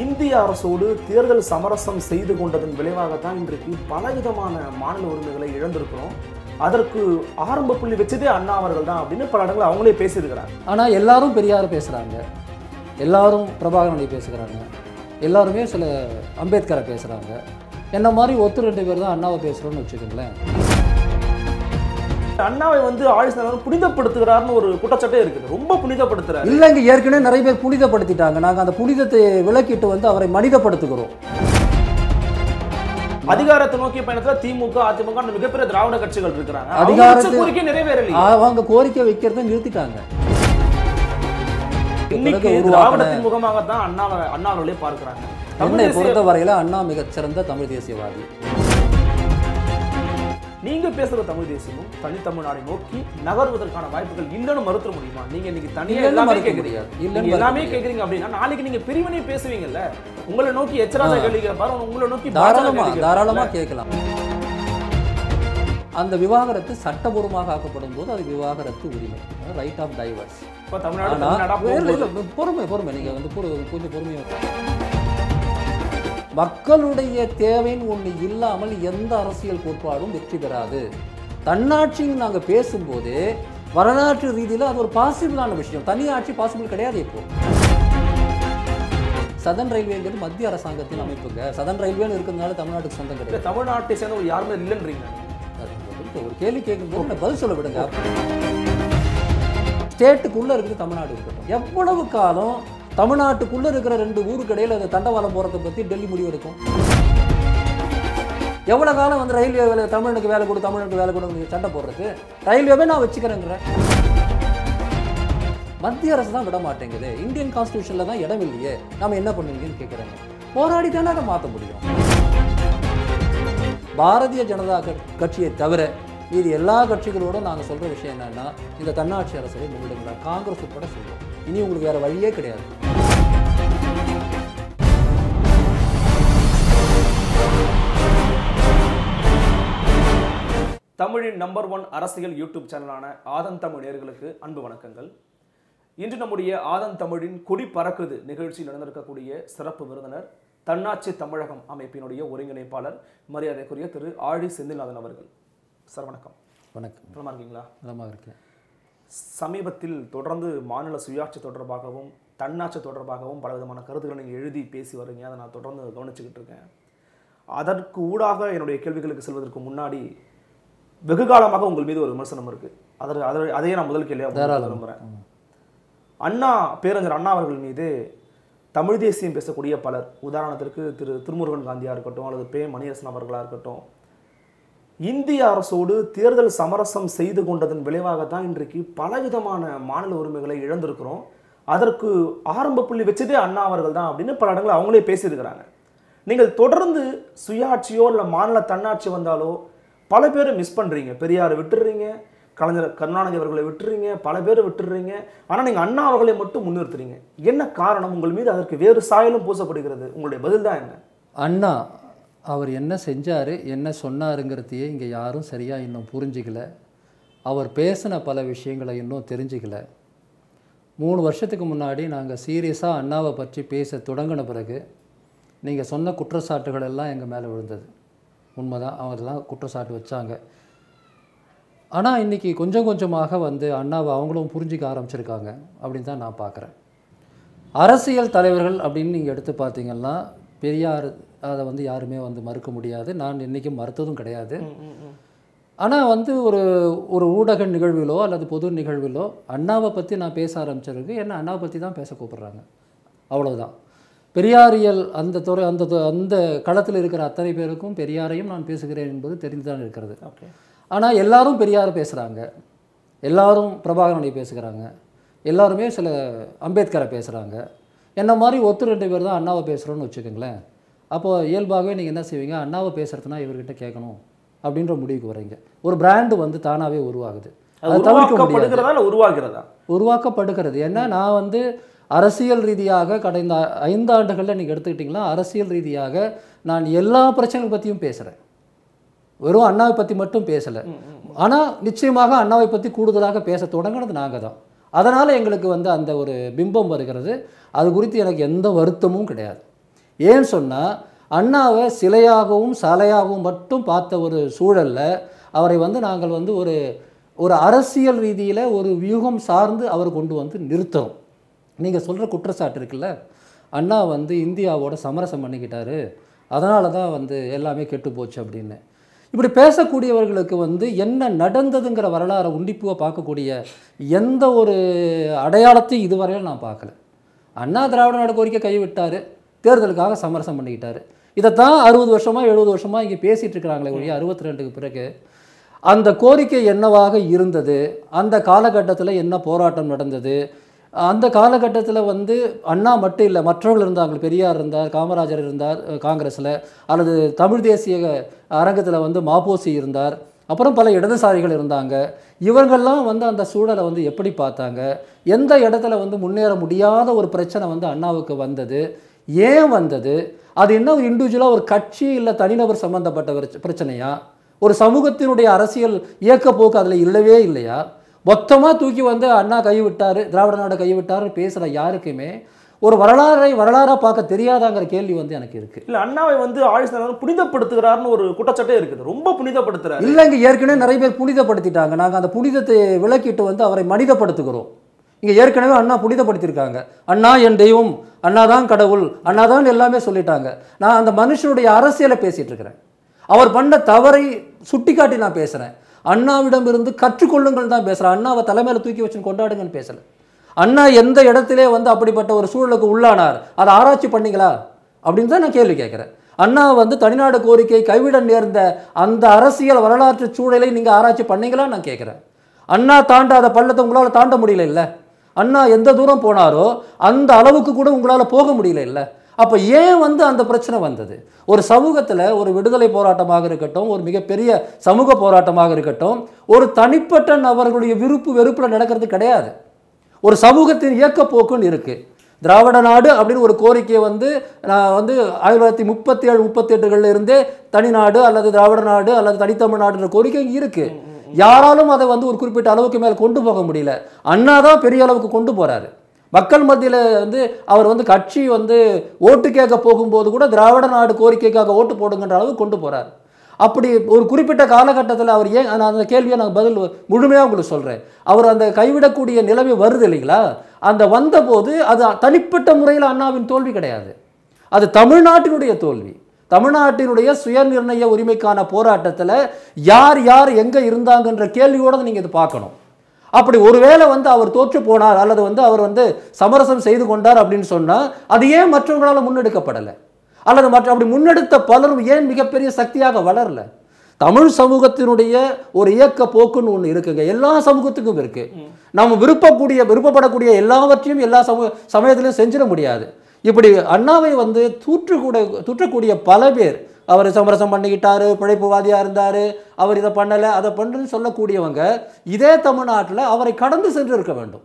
இந்திய அரசோடு தேர்தல் சமரசம் செய்து கொண்டதன் விளைவாகத்தான் இன்றைக்கு பலவிதமான மாநில உரிமைகளை இழந்திருக்கிறோம் அதற்கு ஆரம்ப புள்ளி வச்சதே அண்ணா அவர்கள் தான் அப்படின்னு பல இடங்கள் அவங்களே பேசியிருக்கிறாங்க ஆனால் எல்லாரும் பெரியார் பேசுகிறாங்க எல்லாரும் பிரபாகரனை பேசுகிறாங்க எல்லாருமே சில அம்பேத்கரை பேசுகிறாங்க என்ன மாதிரி ஒத்து ரெண்டு பேர் தான் அண்ணாவை பேசுகிறோன்னு வச்சுக்கோங்களேன் அண்ணாவை வந்து ஆயுஷ் நிறுவனம் ஒரு குற்றச்சாட்டே இருக்குது ரொம்ப புனிதப்படுத்துறாரு இங்க ஏற்கனவே நிறைய பேர் புனிதப்படுத்திட்டாங்க நாங்க அந்த புனிதத்தை விளக்கிட்டு வந்து அவரை மனிதப்படுத்துகிறோம் அதிகாரத்தை நோக்கிய பயணத்துல திமுக அதிமுக மிகப்பெரிய திராவிட கட்சிகள் இருக்கிறாங்க அதிகாரத்தை கோரிக்கை நிறைவேறல அவங்க கோரிக்கை வைக்கிறத நிறுத்திட்டாங்க இன்னைக்கு திராவிடத்தின் முகமாக தான் அண்ணா அண்ணாவர்களே பார்க்கிறாங்க என்னை பொறுத்தவரையில அண்ணா மிகச்சிறந்த தமிழ் தேசியவாதி நீங்கள் பேசுகிற தமிழ் தேசியமும் தனித்தமிழ்நாடை நோக்கி நகர்வதற்கான வாய்ப்புகள் இல்லைன்னு மறுத்துற முடியுமா நீங்கள் இன்னைக்கு தனியாக எல்லாமே கேட்குறீங்க இல்லை எல்லாமே கேட்குறீங்க அப்படின்னா நாளைக்கு நீங்கள் பிரிவினை பேசுவீங்கல்ல உங்களை நோக்கி எச்சரா கேள்வி பாருங்க உங்களை நோக்கி தாராளமாக தாராளமாக கேட்கலாம் அந்த விவாகரத்து சட்டபூர்வமாக ஆக்கப்படும் போது அது விவாகரத்து உரிமை ரைட் ஆஃப் டைவர்ஸ் பொறுமை பொறுமை நீங்கள் வந்து கொஞ்சம் பொறுமையாக மக்களுடைய தேவைன்னு ஒன்று இல்லாமல் எந்த அரசியல் கோட்பாடும் வெற்றி பெறாது தன்னாட்சின்னு நாங்கள் பேசும்போது வரலாற்று ரீதியில் அது ஒரு பாசிபிளான விஷயம் தனி ஆட்சி பாசிபிள் கிடையாது இப்போது சதன் ரயில்வேங்கிறது மத்திய அரசாங்கத்தின் அமைப்புங்க சதன் ரயில்வேன்னு இருக்கிறதுனால தமிழ்நாட்டுக்கு சொந்தம் கிடையாது தமிழ்நாட்டை சேர்ந்த ஒரு யாருமே இல்லைன்றீங்க ஒரு கேள்வி கேட்கும்போது பதில் சொல்ல விடுங்க ஸ்டேட்டுக்குள்ளே இருக்குது தமிழ்நாடு இருக்கட்டும் எவ்வளவு காலம் தமிழ்நாட்டுக்குள்ளே இருக்கிற ரெண்டு ஊருக்கு இடையில் அந்த தண்டவாளம் போகிறத பற்றி டெல்லி முடிவெடுக்கும் எவ்வளோ காலம் வந்து ரயில்வே வேலை தமிழனுக்கு வேலை கொடு தமிழனுக்கு வேலை கொடுங்க சண்டை போடுறதுக்கு ரயில்வேவே நான் வச்சுக்கிறேங்கிறேன் மத்திய அரசு தான் விட மாட்டேங்குது இந்தியன் கான்ஸ்டியூஷனில் தான் இடம் இல்லையே நம்ம என்ன பண்ணுவீங்கன்னு கேட்குறாங்க போராடி தானே அதை மாற்ற முடியும் பாரதிய ஜனதா கட்சியை தவிர இது எல்லா கட்சிகளோடும் நாங்கள் சொல்கிற விஷயம் என்னென்னா இந்த தன்னாட்சி அரசை முன்னிடுங்களா காங்கிரஸ் உட்பட சொல்லுவோம் இனி உங்களுக்கு வேறு வழியே கிடையாது தமிழின் நம்பர் ஒன் அரசியல் யூடியூப் சேனலான ஆதன் தமிழ் நேர்களுக்கு அன்பு வணக்கங்கள் இன்று நம்முடைய ஆதன் தமிழின் கொடி பறக்குது நிகழ்ச்சியில் நடந்திருக்கக்கூடிய சிறப்பு விருந்தினர் தன்னாட்சி தமிழகம் அமைப்பினுடைய ஒருங்கிணைப்பாளர் மரியாதைக்குரிய திரு ஆழி செந்தில்நாதன் அவர்கள் சார் வணக்கம் வணக்கம் நலமாக இருக்கீங்களா நலமாக இருக்கேன் சமீபத்தில் தொடர்ந்து மாநில சுயாட்சி தொடர்பாகவும் தன்னாட்சி தொடர்பாகவும் பலவிதமான கருத்துக்களை நீங்கள் எழுதி பேசி வரீங்க அதை நான் தொடர்ந்து கவனிச்சுக்கிட்டு இருக்கேன் அதற்கு ஊடாக என்னுடைய கேள்விகளுக்கு செல்வதற்கு முன்னாடி வெகு காலமாக உங்கள் மீது ஒரு விமர்சனம் இருக்குது அதற்கு அதை அதையே நான் முதல் கேள்வியாக விரும்புகிறேன் அண்ணா பேரஞ்சர் அண்ணா அவர்கள் மீது தமிழ் தேசியம் பேசக்கூடிய பலர் உதாரணத்திற்கு திரு திருமுருகன் காந்தியாக இருக்கட்டும் அல்லது பே மணியரசன் அவர்களாக இருக்கட்டும் இந்திய அரசோடு தேர்தல் சமரசம் செய்து கொண்டதன் விளைவாக தான் இன்றைக்கு பலவிதமான மாநில உரிமைகளை இழந்திருக்கிறோம் அதற்கு ஆரம்ப புள்ளி வச்சதே அண்ணா அவர்கள் தான் அப்படின்னு பல இடங்கள் அவங்களே பேசியிருக்கிறாங்க நீங்கள் தொடர்ந்து சுயாட்சியோ இல்லை மாநில தன்னாட்சி வந்தாலோ பல பேரை மிஸ் பண்ணுறீங்க பெரியாரை விட்டுடுறீங்க கலைஞர் கருணாநிதி அவர்களை விட்டுறீங்க பல பேரை விட்டுடுறீங்க ஆனால் நீங்கள் அண்ணா அவர்களை மட்டும் முன்னிறுத்துறீங்க என்ன காரணம் உங்கள் மீது அதற்கு வேறு சாயலும் பூசப்படுகிறது உங்களுடைய பதில் தான் என்ன அண்ணா அவர் என்ன செஞ்சார் என்ன சொன்னாருங்கிறதையே இங்கே யாரும் சரியாக இன்னும் புரிஞ்சிக்கல அவர் பேசின பல விஷயங்களை இன்னும் தெரிஞ்சிக்கல மூணு வருஷத்துக்கு முன்னாடி நாங்கள் சீரியஸாக அண்ணாவை பற்றி பேச தொடங்கின பிறகு நீங்கள் சொன்ன குற்றச்சாட்டுகள் எல்லாம் எங்கள் மேலே விழுந்தது உண்மைதான் அவர்லாம் குற்றச்சாட்டு வச்சாங்க ஆனால் இன்றைக்கி கொஞ்சம் கொஞ்சமாக வந்து அண்ணாவை அவங்களும் புரிஞ்சிக்க ஆரம்பிச்சிருக்காங்க அப்படின்னு தான் நான் பார்க்குறேன் அரசியல் தலைவர்கள் அப்படின்னு நீங்கள் எடுத்து பார்த்தீங்கன்னா பெரியார் அதை வந்து யாருமே வந்து மறுக்க முடியாது நான் இன்றைக்கும் மறுத்ததும் கிடையாது ஆனால் வந்து ஒரு ஒரு ஊடக நிகழ்விலோ அல்லது பொது நிகழ்விலோ அண்ணாவை பற்றி நான் பேச ஆரம்பிச்சிருக்கு என்ன அண்ணாவை பற்றி தான் பேச கூப்பிட்றாங்க அவ்வளோதான் பெரியாரியல் அந்த துறை அந்த அந்த களத்தில் இருக்கிற அத்தனை பேருக்கும் பெரியாரையும் நான் பேசுகிறேன் என்பது தான் இருக்கிறது ஆனால் எல்லாரும் பெரியாரை பேசுகிறாங்க எல்லாரும் பிரபாகரனை பேசுகிறாங்க எல்லாருமே சில அம்பேத்கரை பேசுகிறாங்க என்ன மாதிரி ஒத்து ரெண்டு பேர் தான் அண்ணாவை பேசுகிறோன்னு வச்சுக்கோங்களேன் அப்போது இயல்பாகவே நீங்கள் என்ன செய்வீங்க அண்ணாவை பேசுகிறதுனா இவர்கிட்ட கேட்கணும் அப்படின்ற முடிவுக்கு வரீங்க ஒரு பிராண்டு வந்து தானாகவே உருவாகுது உருவாகிறதா உருவாக்கப்படுகிறது ஏன்னா நான் வந்து அரசியல் ரீதியாக கடந்த ஐந்து ஆண்டுகளில் நீங்கள் எடுத்துக்கிட்டிங்கன்னா அரசியல் ரீதியாக நான் எல்லா பிரச்சனைகள் பற்றியும் பேசுகிறேன் வெறும் அண்ணாவை பற்றி மட்டும் பேசலை ஆனால் நிச்சயமாக அண்ணாவை பற்றி கூடுதலாக பேச தொடங்கினது நாங்கள் தான் அதனால் எங்களுக்கு வந்து அந்த ஒரு பிம்பம் வருகிறது அது குறித்து எனக்கு எந்த வருத்தமும் கிடையாது ஏன்னு சொன்னால் அண்ணாவை சிலையாகவும் சாலையாகவும் மட்டும் பார்த்த ஒரு சூழலில் அவரை வந்து நாங்கள் வந்து ஒரு ஒரு அரசியல் ரீதியில் ஒரு வியூகம் சார்ந்து அவர் கொண்டு வந்து நிறுத்தோம் நீங்கள் சொல்கிற குற்றச்சாட்டு இருக்குல்ல அண்ணா வந்து இந்தியாவோட சமரசம் பண்ணிக்கிட்டாரு அதனால தான் வந்து எல்லாமே கெட்டு போச்சு அப்படின்னு இப்படி பேசக்கூடியவர்களுக்கு வந்து என்ன நடந்ததுங்கிற வரலாறை உண்டிப்பாக பார்க்கக்கூடிய எந்த ஒரு அடையாளத்தையும் இதுவரையில் நான் பார்க்கல அண்ணா திராவிட நாடு கோரிக்கை கைவிட்டார் தேர்தலுக்காக சமரசம் பண்ணிக்கிட்டார் இதைத்தான் அறுபது வருஷமாக எழுபது வருஷமாக இங்கே பேசிகிட்டு இருக்கிறாங்களே ஒழிய அறுபத்தி ரெண்டுக்கு பிறகு அந்த கோரிக்கை என்னவாக இருந்தது அந்த காலகட்டத்தில் என்ன போராட்டம் நடந்தது அந்த காலகட்டத்தில் வந்து அண்ணா மட்டும் இல்லை மற்றவர்கள் இருந்தாங்க பெரியார் இருந்தார் காமராஜர் இருந்தார் காங்கிரஸில் அல்லது தமிழ் தேசிய அரங்கத்தில் வந்து மாப்போசி இருந்தார் அப்புறம் பல இடதுசாரிகள் இருந்தாங்க இவர்கள்லாம் வந்து அந்த சூழலை வந்து எப்படி பார்த்தாங்க எந்த இடத்துல வந்து முன்னேற முடியாத ஒரு பிரச்சனை வந்து அண்ணாவுக்கு வந்தது ஏன் வந்தது அது என்ன ஒரு இண்டிவிஜுவலாக ஒரு கட்சி இல்லை தனிநபர் சம்மந்தப்பட்ட பிரச்சனையா ஒரு சமூகத்தினுடைய அரசியல் இயக்கப்போக்கு அதில் இல்லவே இல்லையா மொத்தமாக தூக்கி வந்து அண்ணா கைவிட்டார் திராவிட நாடு கைவிட்டார்னு பேசுகிற யாருக்குமே ஒரு வரலாறை வரலாறாக பார்க்க தெரியாதாங்கிற கேள்வி வந்து எனக்கு இருக்கு இல்லை அண்ணாவை வந்து ஆயுஷ் புனிதப்படுத்துகிறார்னு ஒரு குற்றச்சாட்டே இருக்குது ரொம்ப புனிதப்படுத்துறாரு இல்லைங்க ஏற்கனவே நிறைய பேர் புனிதப்படுத்திட்டாங்க நாங்கள் அந்த புனிதத்தை விளக்கிட்டு வந்து அவரை மனிதப்படுத்துகிறோம் இங்கே ஏற்கனவே அண்ணா புனிதப்படுத்தியிருக்காங்க அண்ணா என் தெய்வம் அண்ணா தான் கடவுள் அண்ணா தான் எல்லாமே சொல்லிட்டாங்க நான் அந்த மனுஷனுடைய அரசியலை பேசிகிட்டு இருக்கிறேன் அவர் பண்ண தவறை சுட்டி காட்டி நான் பேசுகிறேன் அண்ணாவிடமிருந்து கற்றுக்கொள்ளுங்கள் தான் பேசுகிறேன் அண்ணாவை தலைமையில் தூக்கி வச்சுன்னு கொண்டாடுங்கன்னு பேசலை அண்ணா எந்த இடத்திலே வந்து அப்படிப்பட்ட ஒரு சூழலுக்கு உள்ளானார் அதை ஆராய்ச்சி பண்ணீங்களா அப்படின்னு தான் நான் கேள்வி கேட்குறேன் அண்ணா வந்து தனிநாடு கோரிக்கை கைவிட நேர்ந்த அந்த அரசியல் வரலாற்று சூழலை நீங்கள் ஆராய்ச்சி பண்ணீங்களா நான் கேட்குறேன் அண்ணா தாண்டாத பள்ளத்தை உங்களால் தாண்ட முடியல இல்லை அண்ணா எந்த தூரம் போனாரோ அந்த அளவுக்கு கூட உங்களால் போக முடியல இல்லை அப்போ ஏன் வந்து அந்த பிரச்சனை வந்தது ஒரு சமூகத்தில் ஒரு விடுதலை போராட்டமாக இருக்கட்டும் ஒரு மிகப்பெரிய சமூக போராட்டமாக இருக்கட்டும் ஒரு தனிப்பட்ட நபர்களுடைய விருப்பு வெறுப்பில் நடக்கிறது கிடையாது ஒரு சமூகத்தின் இயக்கப்போக்குன்னு இருக்குது திராவிட நாடு அப்படின்னு ஒரு கோரிக்கையை வந்து நான் வந்து ஆயிரத்தி தொள்ளாயிரத்தி முப்பத்தி ஏழு முப்பத்தி எட்டுகளில் இருந்தே தனிநாடு அல்லது திராவிட நாடு அல்லது தனித்தமிழ்நாடுன்ற நாடுன்ற கோரிக்கை இருக்குது யாராலும் அதை வந்து ஒரு குறிப்பிட்ட அளவுக்கு மேலே கொண்டு போக முடியல அண்ணா தான் பெரிய அளவுக்கு கொண்டு போகிறாரு மக்கள் மத்தியில் வந்து அவர் வந்து கட்சி வந்து ஓட்டு கேட்க போகும்போது கூட திராவிட நாடு கோரிக்கைக்காக ஓட்டு போடுங்கன்ற அளவுக்கு கொண்டு போகிறார் அப்படி ஒரு குறிப்பிட்ட காலகட்டத்தில் அவர் ஏன் நான் அந்த கேள்வியை நான் பதில் முழுமையாக உங்களுக்கு சொல்கிறேன் அவர் அந்த கைவிடக்கூடிய நிலைமை வருது இல்லைங்களா அந்த வந்தபோது அது தனிப்பட்ட முறையில் அண்ணாவின் தோல்வி கிடையாது அது தமிழ்நாட்டினுடைய தோல்வி தமிழ்நாட்டினுடைய சுயநிர்ணய உரிமைக்கான போராட்டத்தில் யார் யார் எங்கே இருந்தாங்கன்ற கேள்வியோடு நீங்கள் இது பார்க்கணும் அப்படி ஒருவேளை வந்து அவர் தோற்று போனார் அல்லது வந்து அவர் வந்து சமரசம் செய்து கொண்டார் அப்படின்னு சொன்னால் அது ஏன் மற்றவங்களால் முன்னெடுக்கப்படலை அல்லது மற்ற அப்படி முன்னெடுத்த பலரும் ஏன் மிகப்பெரிய சக்தியாக வளரல தமிழ் சமூகத்தினுடைய ஒரு இயக்க போக்குன்னு ஒன்று இருக்குங்க எல்லா சமூகத்துக்கும் இருக்குது நம்ம விருப்பக்கூடிய விருப்பப்படக்கூடிய எல்லாவற்றையும் எல்லா சமூக சமயத்திலையும் செஞ்சிட முடியாது இப்படி அண்ணாவை வந்து தூற்றுக்கூட தூற்றக்கூடிய பல பேர் அவர் சமரசம் பண்ணிக்கிட்டாரு பிழைப்புவாதியாக இருந்தார் அவர் இதை பண்ணலை அதை பண்ணுன்னு சொல்லக்கூடியவங்க இதே தமிழ்நாட்டில் அவரை கடந்து சென்று இருக்க வேண்டும்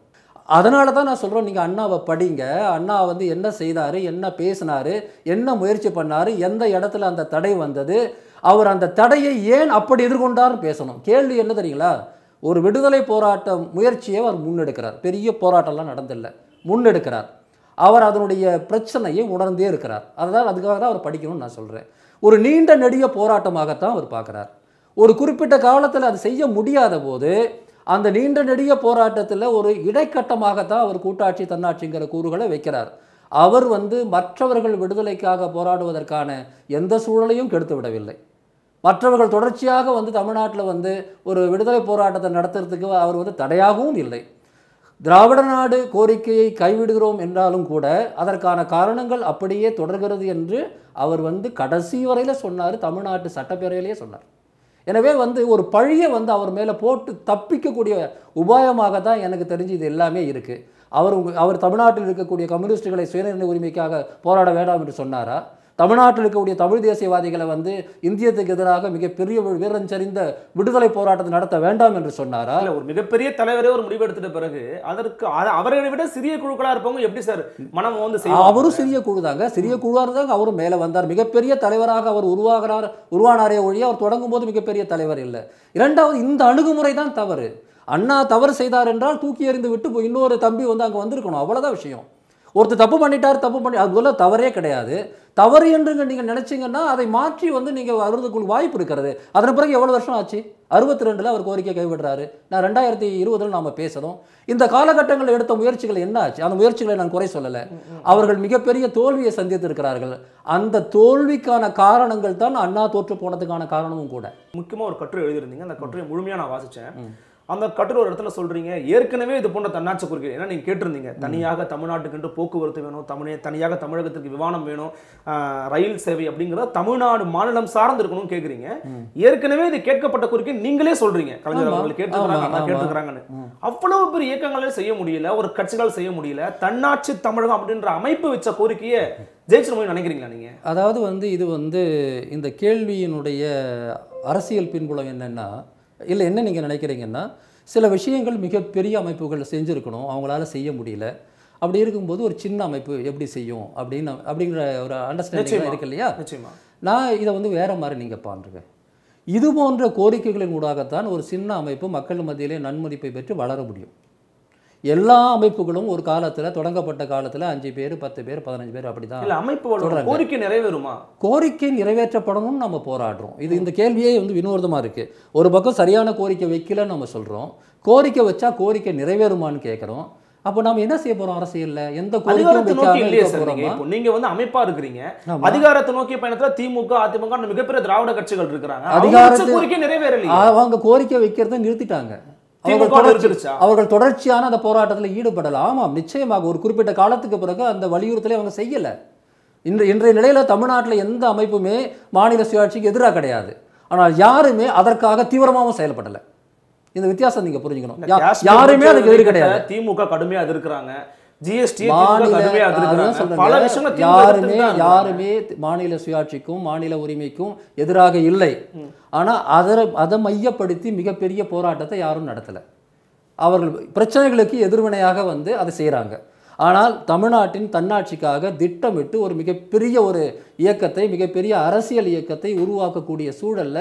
அதனால தான் நான் சொல்கிறோம் நீங்கள் அண்ணாவை படிங்க அண்ணா வந்து என்ன செய்தார் என்ன பேசினார் என்ன முயற்சி பண்ணார் எந்த இடத்துல அந்த தடை வந்தது அவர் அந்த தடையை ஏன் அப்படி எதிர்கொண்டார்னு பேசணும் கேள்வி என்ன தெரியுங்களா ஒரு விடுதலை போராட்டம் முயற்சியை அவர் முன்னெடுக்கிறார் பெரிய போராட்டம்லாம் நடந்தில்லை முன்னெடுக்கிறார் அவர் அதனுடைய பிரச்சனையை உணர்ந்தே இருக்கிறார் அதனால் அதுக்காக தான் அவர் படிக்கணும்னு நான் சொல்கிறேன் ஒரு நீண்ட நெடிய போராட்டமாகத்தான் அவர் பார்க்குறார் ஒரு குறிப்பிட்ட காலத்தில் அது செய்ய முடியாத போது அந்த நீண்ட நெடிய போராட்டத்தில் ஒரு இடைக்கட்டமாகத்தான் அவர் கூட்டாட்சி தன்னாட்சிங்கிற கூறுகளை வைக்கிறார் அவர் வந்து மற்றவர்கள் விடுதலைக்காக போராடுவதற்கான எந்த சூழலையும் கெடுத்து விடவில்லை மற்றவர்கள் தொடர்ச்சியாக வந்து தமிழ்நாட்டில் வந்து ஒரு விடுதலை போராட்டத்தை நடத்துறதுக்கு அவர் வந்து தடையாகவும் இல்லை திராவிட நாடு கோரிக்கையை கைவிடுகிறோம் என்றாலும் கூட அதற்கான காரணங்கள் அப்படியே தொடர்கிறது என்று அவர் வந்து கடைசி வரையில் சொன்னார் தமிழ்நாட்டு சட்டப்பேரவையிலேயே சொன்னார் எனவே வந்து ஒரு பழியை வந்து அவர் மேலே போட்டு தப்பிக்கக்கூடிய உபாயமாக தான் எனக்கு தெரிஞ்சு இது எல்லாமே இருக்குது அவர் அவர் தமிழ்நாட்டில் இருக்கக்கூடிய கம்யூனிஸ்டுகளை சுயநிர்ணய உரிமைக்காக போராட வேண்டாம் என்று சொன்னாரா தமிழ்நாட்டில் இருக்கக்கூடிய தமிழ் தேசியவாதிகளை வந்து இந்தியத்துக்கு எதிராக மிகப்பெரிய வீரன் சரிந்த விடுதலை போராட்டத்தை நடத்த வேண்டாம் என்று சொன்னாரா இல்லை ஒரு மிகப்பெரிய தலைவரே ஒரு முடிவு எடுத்துட்ட பிறகு அதற்கு அவர்களை விட சிறிய குழுக்களாக இருப்பவங்க எப்படி சார் மனம் வந்து அவரும் சிறிய குழு தாங்க சிறிய குழுவாக இருந்தாங்க அவரும் மேலே வந்தார் மிகப்பெரிய தலைவராக அவர் உருவாகிறார் உருவானாரே ஒழிய அவர் தொடங்கும் போது மிகப்பெரிய தலைவர் இல்லை இரண்டாவது இந்த அணுகுமுறை தான் தவறு அண்ணா தவறு செய்தார் என்றால் தூக்கி எறிந்து விட்டு இன்னொரு தம்பி வந்து அங்கே வந்திருக்கணும் அவ்வளோதான் விஷயம் ஒருத்தர் தப்பு பண்ணிட்டார் தப்பு பண்ணி அதுக்குள்ள தவறே கிடையாது தவறு என்று நீங்கள் நினச்சிங்கன்னா அதை மாற்றி வந்து நீங்கள் வருவதற்குள் வாய்ப்பு இருக்கிறது அதன் பிறகு எவ்வளோ வருஷம் ஆச்சு அறுபத்தி ரெண்டில் அவர் கோரிக்கை கைவிடுறாரு நான் ரெண்டாயிரத்தி இருபதில் நாம் பேசணும் இந்த காலகட்டங்களில் எடுத்த முயற்சிகள் என்ன ஆச்சு அந்த முயற்சிகளை நான் குறை சொல்லலை அவர்கள் மிகப்பெரிய தோல்வியை சந்தித்திருக்கிறார்கள் அந்த தோல்விக்கான காரணங்கள் தான் அண்ணா தோற்று போனதுக்கான காரணமும் கூட முக்கியமாக ஒரு கட்டுரை எழுதியிருந்தீங்க அந்த கட்டுரையை முழுமையாக நான் வாசித்தேன் அந்த கட்டுரை ஒரு இடத்துல சொல்றீங்க ஏற்கனவே இது போன்ற தன்னாட்சி கோரிக்கை ஏன்னா நீங்க கேட்டிருந்தீங்க தனியாக தமிழ்நாட்டுக்கென்று போக்குவரத்து வேணும் தமிழே தனியாக தமிழகத்திற்கு விமானம் வேணும் ரயில் சேவை அப்படிங்கிறத தமிழ்நாடு மாநிலம் சார்ந்து இருக்கணும் கேட்குறீங்க ஏற்கனவே இது கேட்கப்பட்ட கோரிக்கை நீங்களே சொல்றீங்க கலைஞர் அவர்கள் கேட்டுக்கிறாங்க அவ்வளவு பெரிய இயக்கங்களே செய்ய முடியல ஒரு கட்சிகள் செய்ய முடியல தன்னாட்சி தமிழகம் அப்படின்ற அமைப்பு வச்ச கோரிக்கையை ஜெயிச்சிருமோ நினைக்கிறீங்களா நீங்க அதாவது வந்து இது வந்து இந்த கேள்வியினுடைய அரசியல் பின்புலம் என்னன்னா இல்லை என்ன நீங்கள் நினைக்கிறீங்கன்னா சில விஷயங்கள் மிகப்பெரிய அமைப்புகள் செஞ்சுருக்கணும் அவங்களால செய்ய முடியல அப்படி இருக்கும்போது ஒரு சின்ன அமைப்பு எப்படி செய்யும் அப்படின்னு அப்படிங்கிற ஒரு அண்டர்ஸ்டாண்டிங் இருக்கு இல்லையா நான் இதை வந்து வேற மாதிரி நீங்கள் பாருங்க இது போன்ற கோரிக்கைகளின் ஊடாகத்தான் ஒரு சின்ன அமைப்பு மக்கள் மத்தியிலே நன்மதிப்பை பெற்று வளர முடியும் எல்லா அமைப்புகளும் ஒரு காலத்தில் தொடங்கப்பட்ட காலத்தில் அஞ்சு பேர் பத்து பேர் பதினஞ்சு பேர் அப்படி தான் அமைப்பு கோரிக்கை நிறைவேறுமா கோரிக்கை நிறைவேற்றப்படணும்னு நம்ம போராடுறோம் இது இந்த கேள்வியே வந்து வினோதமாக இருக்குது ஒரு பக்கம் சரியான கோரிக்கை வைக்கலன்னு நம்ம சொல்கிறோம் கோரிக்கை வச்சா கோரிக்கை நிறைவேறுமான்னு கேட்குறோம் அப்போ நம்ம என்ன செய்ய போறோம் அரசியல்ல எந்த கோரிக்கையும் நீங்க வந்து அமைப்பா இருக்கிறீங்க அதிகாரத்தை நோக்கிய பயணத்துல திமுக அதிமுக மிகப்பெரிய திராவிட கட்சிகள் இருக்கிறாங்க அதிகாரத்தை கோரிக்கை நிறைவேறலை அவங்க கோரிக்கை வைக்கிறத நிறுத்திட்டாங்க அவர்கள் தொடர்ச்சியான அந்த போராட்டத்தில் ஈடுபடல ஆமாம் நிச்சயமாக ஒரு குறிப்பிட்ட காலத்துக்கு பிறகு அந்த வலியுறுத்தலை அவங்க செய்யல இன்று இன்றைய நிலையில தமிழ்நாட்டில் எந்த அமைப்புமே மாநில சுயாட்சிக்கு எதிராக கிடையாது ஆனால் யாருமே அதற்காக தீவிரமாகவும் செயல்படலை இந்த வித்தியாசம் நீங்க புரிஞ்சுக்கணும் யாருமே அதுக்கு எதிர் கிடையாது திமுக கடுமையா எதிர்க்கிறாங்க ஜிஎஸ்டி பல யாருமே யாருமே மாநில சுயாட்சிக்கும் மாநில உரிமைக்கும் எதிராக இல்லை ஆனால் அதை அதை மையப்படுத்தி மிகப்பெரிய போராட்டத்தை யாரும் நடத்தலை அவர்கள் பிரச்சனைகளுக்கு எதிர்வினையாக வந்து அதை செய்கிறாங்க ஆனால் தமிழ்நாட்டின் தன்னாட்சிக்காக திட்டமிட்டு ஒரு மிகப்பெரிய ஒரு இயக்கத்தை மிகப்பெரிய அரசியல் இயக்கத்தை உருவாக்கக்கூடிய சூழல்ல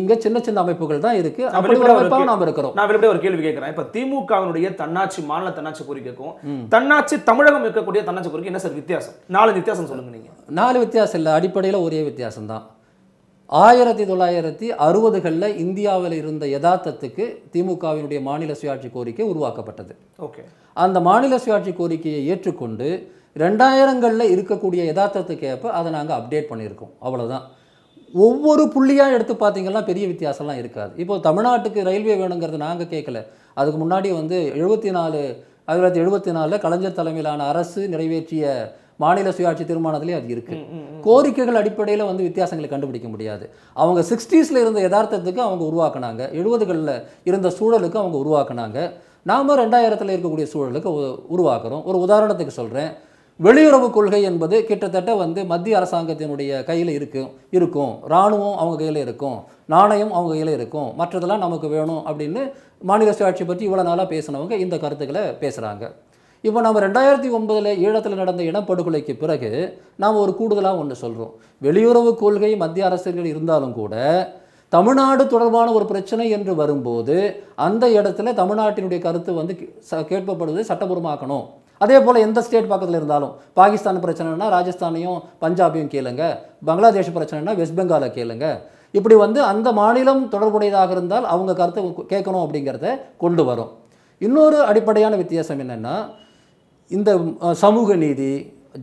இங்க சின்ன சின்ன அமைப்புகள் தான் இருக்கு அப்படி ஒரு அமைப்பாக இருக்கிறோம் நான் வெளிப்படைய ஒரு கேள்வி கேட்கிறேன் இப்ப திமுகவினுடைய தன்னாட்சி மாநில தன்னாட்சி கோரிக்கைக்கும் தன்னாட்சி தமிழகம் இருக்கக்கூடிய தன்னாட்சி கோரிக்கை என்ன சார் வித்தியாசம் நாலு வித்தியாசம் சொல்லுங்க நீங்க நாலு வித்தியாசம் இல்லை அடிப்படையில் ஒரே வித்தியாசம் தான் ஆயிரத்தி தொள்ளாயிரத்தி அறுபதுகளில் இந்தியாவில் இருந்த யதார்த்தத்துக்கு திமுகவினுடைய மாநில சுயாட்சி கோரிக்கை உருவாக்கப்பட்டது ஓகே அந்த மாநில சுயாட்சி கோரிக்கையை ஏற்றுக்கொண்டு ரெண்டாயிரங்களில் இருக்கக்கூடிய யதார்த்தத்துக்கு அதை நாங்கள் அப்டேட் பண்ணியிருக்கோம் அவ்வளோதான் ஒவ்வொரு புள்ளியாக எடுத்து பார்த்தீங்கன்னா பெரிய வித்தியாசம்லாம் இருக்காது இப்போது தமிழ்நாட்டுக்கு ரயில்வே வேணுங்கிறது நாங்கள் கேட்கல அதுக்கு முன்னாடி வந்து எழுபத்தி நாலு ஆயிரத்தி தொள்ளாயிரத்தி எழுபத்தி நாலில் கலைஞர் தலைமையிலான அரசு நிறைவேற்றிய மாநில சுயாட்சி தீர்மானத்துலேயும் அது இருக்குது கோரிக்கைகள் அடிப்படையில் வந்து வித்தியாசங்களை கண்டுபிடிக்க முடியாது அவங்க சிக்ஸ்டீஸில் இருந்த யதார்த்தத்துக்கு அவங்க உருவாக்குனாங்க எழுபதுகளில் இருந்த சூழலுக்கு அவங்க உருவாக்குனாங்க நாம் ரெண்டாயிரத்தில் இருக்கக்கூடிய சூழலுக்கு உருவாக்குறோம் ஒரு உதாரணத்துக்கு சொல்கிறேன் வெளியுறவு கொள்கை என்பது கிட்டத்தட்ட வந்து மத்திய அரசாங்கத்தினுடைய கையில் இருக்கும் இருக்கும் இராணுவம் அவங்க கையில் இருக்கும் நாணயம் அவங்க கையில் இருக்கும் மற்றதெல்லாம் நமக்கு வேணும் அப்படின்னு மாநில சுயாட்சி பற்றி இவ்வளோ நாளாக பேசினவங்க இந்த கருத்துக்களை பேசுகிறாங்க இப்போ நம்ம ரெண்டாயிரத்தி ஒன்பதில் ஈழத்தில் நடந்த இனப்படுகொலைக்கு பிறகு நாம் ஒரு கூடுதலாக ஒன்று சொல்கிறோம் வெளியுறவு கொள்கை மத்திய அரசுகள் இருந்தாலும் கூட தமிழ்நாடு தொடர்பான ஒரு பிரச்சனை என்று வரும்போது அந்த இடத்துல தமிழ்நாட்டினுடைய கருத்து வந்து கேட்கப்படுவது சட்டபூர்வமாக்கணும் அதே போல் எந்த ஸ்டேட் பக்கத்தில் இருந்தாலும் பாகிஸ்தான் பிரச்சனைனா ராஜஸ்தானையும் பஞ்சாபையும் கேளுங்க பங்களாதேஷ் பிரச்சனைனா வெஸ்ட் பெங்காலை கேளுங்க இப்படி வந்து அந்த மாநிலம் தொடர்புடையதாக இருந்தால் அவங்க கருத்தை கேட்கணும் அப்படிங்கிறத கொண்டு வரும் இன்னொரு அடிப்படையான வித்தியாசம் என்னென்னா இந்த சமூக நீதி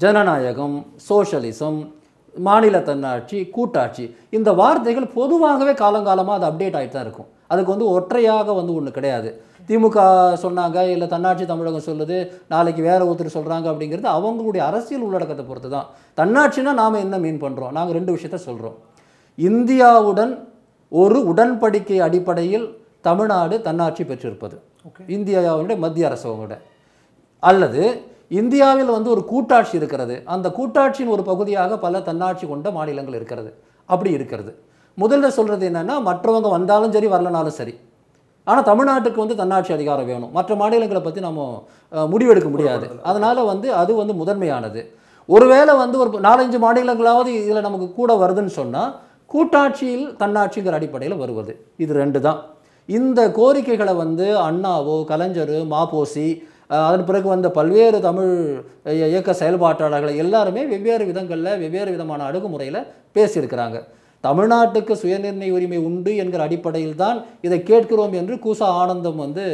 ஜனநாயகம் சோஷலிசம் மாநில தன்னாட்சி கூட்டாட்சி இந்த வார்த்தைகள் பொதுவாகவே காலங்காலமாக அது அப்டேட் ஆகிட்டு தான் இருக்கும் அதுக்கு வந்து ஒற்றையாக வந்து ஒன்று கிடையாது திமுக சொன்னாங்க இல்லை தன்னாட்சி தமிழகம் சொல்லுது நாளைக்கு வேறு ஒருத்தர் சொல்கிறாங்க அப்படிங்கிறது அவங்களுடைய அரசியல் உள்ளடக்கத்தை பொறுத்து தான் தன்னாட்சினா நாம் என்ன மீன் பண்ணுறோம் நாங்கள் ரெண்டு விஷயத்த சொல்கிறோம் இந்தியாவுடன் ஒரு உடன்படிக்கை அடிப்படையில் தமிழ்நாடு தன்னாட்சி பெற்றிருப்பது இந்தியாவுடைய மத்திய அரசோட அல்லது இந்தியாவில் வந்து ஒரு கூட்டாட்சி இருக்கிறது அந்த கூட்டாட்சியின் ஒரு பகுதியாக பல தன்னாட்சி கொண்ட மாநிலங்கள் இருக்கிறது அப்படி இருக்கிறது முதல்ல சொல்கிறது என்னென்னா மற்றவங்க வந்தாலும் சரி வரலனாலும் சரி ஆனால் தமிழ்நாட்டுக்கு வந்து தன்னாட்சி அதிகாரம் வேணும் மற்ற மாநிலங்களை பற்றி நம்ம முடிவெடுக்க முடியாது அதனால் வந்து அது வந்து முதன்மையானது ஒருவேளை வந்து ஒரு நாலஞ்சு மாநிலங்களாவது இதில் நமக்கு கூட வருதுன்னு சொன்னால் கூட்டாட்சியில் தன்னாட்சிங்கிற அடிப்படையில் வருவது இது ரெண்டு தான் இந்த கோரிக்கைகளை வந்து அண்ணாவோ கலைஞர் மாபோசி அதன் பிறகு வந்த பல்வேறு தமிழ் இயக்க செயல்பாட்டாளர்கள் எல்லாருமே வெவ்வேறு விதங்களில் வெவ்வேறு விதமான அணுகுமுறையில் பேசியிருக்கிறாங்க தமிழ்நாட்டுக்கு சுயநிர்ணய உரிமை உண்டு என்கிற அடிப்படையில் தான் இதை கேட்கிறோம் என்று கூசா ஆனந்தம் வந்து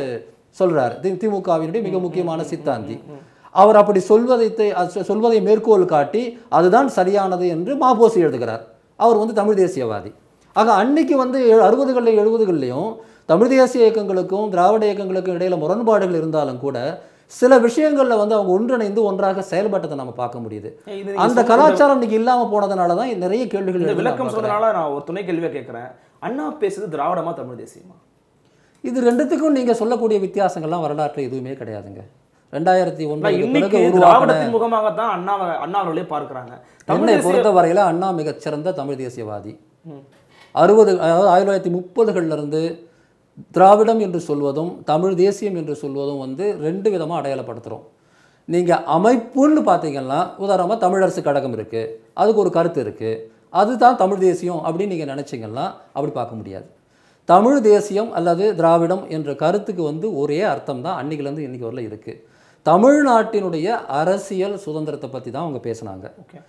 சொல்கிறார் திமுகவினுடைய மிக முக்கியமான சித்தாந்தி அவர் அப்படி சொல்வதை சொல்வதை மேற்கோள் காட்டி அதுதான் சரியானது என்று மாபோசி எழுதுகிறார் அவர் வந்து தமிழ் தேசியவாதி ஆக அன்னைக்கு வந்து அறுபதுகளில் எழுபதுகள்லையும் தமிழ் தேசிய இயக்கங்களுக்கும் திராவிட இயக்கங்களுக்கும் இடையில முரண்பாடுகள் இருந்தாலும் கூட சில விஷயங்களில் வந்து அவங்க ஒன்றிணைந்து ஒன்றாக செயல்பட்டதை நம்ம பார்க்க முடியுது அந்த கலாச்சாரம் இன்னைக்கு இல்லாமல் போனதுனால தான் நிறைய கேள்விகள் விளக்கம் சொன்னதுனால நான் ஒரு துணை கேள்வியை கேட்குறேன் அண்ணா பேசுறது திராவிடமா தமிழ் தேசியமா இது ரெண்டுத்துக்கும் நீங்கள் சொல்லக்கூடிய வித்தியாசங்கள்லாம் வரலாற்று எதுவுமே கிடையாதுங்க ரெண்டாயிரத்தி ஒன்பது முகமாக தான் அண்ணா அண்ணா அவர்களே பார்க்குறாங்க தமிழை பொறுத்தவரையில் அண்ணா மிகச்சிறந்த தமிழ் தேசியவாதி அறுபது அதாவது ஆயிரத்தி தொள்ளாயிரத்தி முப்பதுகளிலிருந்து திராவிடம் என்று சொல்வதும் தமிழ் தேசியம் என்று சொல்வதும் வந்து ரெண்டு விதமாக அடையாளப்படுத்துகிறோம் நீங்கள் அமைப்புன்னு பார்த்தீங்கன்னா உதாரணமாக தமிழரசு கழகம் இருக்குது அதுக்கு ஒரு கருத்து இருக்குது அதுதான் தமிழ் தேசியம் அப்படின்னு நீங்கள் நினச்சிங்கன்னா அப்படி பார்க்க முடியாது தமிழ் தேசியம் அல்லது திராவிடம் என்ற கருத்துக்கு வந்து ஒரே அர்த்தம் தான் அன்றைக்கிலேருந்து இன்றைக்கி வரல இருக்குது தமிழ்நாட்டினுடைய அரசியல் சுதந்திரத்தை பற்றி தான் அவங்க பேசுனாங்க ஓகே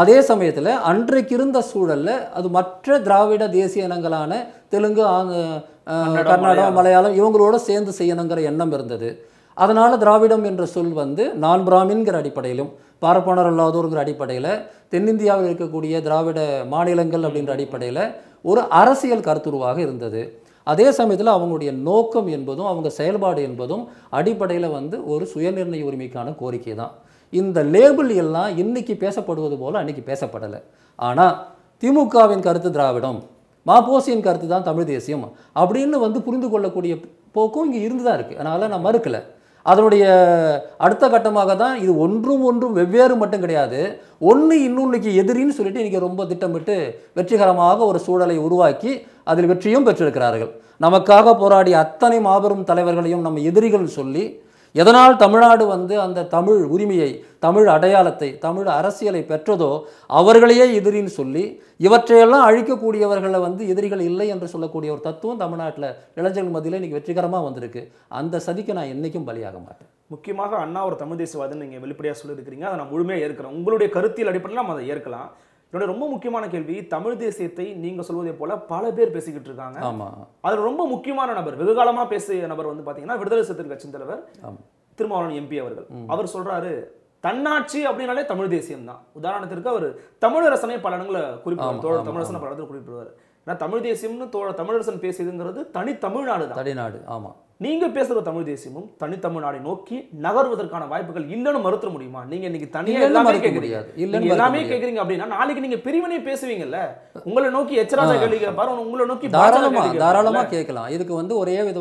அதே சமயத்தில் அன்றைக்கு இருந்த சூழலில் அது மற்ற திராவிட தேசிய இனங்களான தெலுங்கு கர்நாடகம் மலையாளம் இவங்களோட சேர்ந்து செய்யணுங்கிற எண்ணம் இருந்தது அதனால் திராவிடம் என்ற சொல் வந்து நான் பிராமின்கிற அடிப்படையிலும் பார்ப்பனர் இல்லாதோருங்கிற அடிப்படையில் தென்னிந்தியாவில் இருக்கக்கூடிய திராவிட மாநிலங்கள் அப்படின்ற அடிப்படையில் ஒரு அரசியல் கருத்துருவாக இருந்தது அதே சமயத்தில் அவங்களுடைய நோக்கம் என்பதும் அவங்க செயல்பாடு என்பதும் அடிப்படையில் வந்து ஒரு சுயநிர்ணய உரிமைக்கான கோரிக்கை தான் இந்த லேபிள் எல்லாம் இன்னைக்கு பேசப்படுவது போல் அன்றைக்கி பேசப்படலை ஆனால் திமுகவின் கருத்து திராவிடம் மாப்போசியின் கருத்து தான் தமிழ் தேசியம் அப்படின்னு வந்து புரிந்து கொள்ளக்கூடிய போக்கும் இங்கே இருந்து தான் இருக்குது அதனால் நான் மறுக்கலை அதனுடைய அடுத்த கட்டமாக தான் இது ஒன்றும் ஒன்றும் வெவ்வேறு மட்டும் கிடையாது ஒன்று இன்னொன்றுக்கு எதிரின்னு சொல்லிட்டு இன்றைக்கி ரொம்ப திட்டமிட்டு வெற்றிகரமாக ஒரு சூழலை உருவாக்கி அதில் வெற்றியும் பெற்றிருக்கிறார்கள் நமக்காக போராடிய அத்தனை மாபெரும் தலைவர்களையும் நம்ம எதிரிகள் சொல்லி எதனால் தமிழ்நாடு வந்து அந்த தமிழ் உரிமையை தமிழ் அடையாளத்தை தமிழ் அரசியலை பெற்றதோ அவர்களையே எதிரின்னு சொல்லி இவற்றையெல்லாம் அழிக்கக்கூடியவர்களை வந்து எதிரிகள் இல்லை என்று சொல்லக்கூடிய ஒரு தத்துவம் தமிழ்நாட்டில் இளைஞர்கள் மத்தியில் இன்றைக்கி வெற்றிகரமாக வந்திருக்கு அந்த சதிக்கு நான் என்றைக்கும் பலியாக மாட்டேன் முக்கியமாக அண்ணா ஒரு தமிழ் தேசியவாதம் நீங்கள் வெளிப்படையாக சொல்லியிருக்கிறீங்க அதை நான் முழுமையாக ஏற்கிறேன் உங்களுடைய கருத்தியல் அடிப்படையில் நம்ம அதை ஏற்கலாம் என்னோட ரொம்ப முக்கியமான கேள்வி தமிழ் தேசியத்தை நீங்க சொல்வதே போல பல பேர் பேசிக்கிட்டு இருக்காங்க ஆமா அதுல ரொம்ப முக்கியமான நபர் வெகு காலமா பேசிய நபர் வந்து பாத்தீங்கன்னா விடுதலை சிறுத்தைகள் கட்சியின் தலைவர் திருமாவளவன் எம்பி அவர்கள் அவர் சொல்றாரு தன்னாட்சி அப்படின்னாலே தமிழ் தேசியம் தான் உதாரணத்திற்கு அவர் தமிழரசனை பல இடங்களை குறிப்பிடுவார் தோழர் தமிழரசன் பல இடத்துல குறிப்பிடுவார் ஏன்னா தமிழ் தேசியம்னு தோழர் தமிழரசன் பேசியதுங்கிறது தனி தமிழ்நாடு தான் தனிநாடு ஆமா நீங்க பேசுற தமிழ் தேசியமும் தனித்தமிழ்நாடை நோக்கி நகர்வதற்கான வாய்ப்புகள் இல்லைன்னு மறுத்த முடியுமா நீங்க இன்னைக்கு தனியாக எல்லாமே கேட்குறீங்க இல்லை எல்லாமே கேட்குறீங்க அப்படின்னா நாளைக்கு நீங்க பிரிவினை பேசுவீங்கல்ல உங்களை நோக்கி எச்சராஜா கேள்வி உங்களை நோக்கி தாராளமா கேட்கலாம் இதுக்கு வந்து ஒரே வித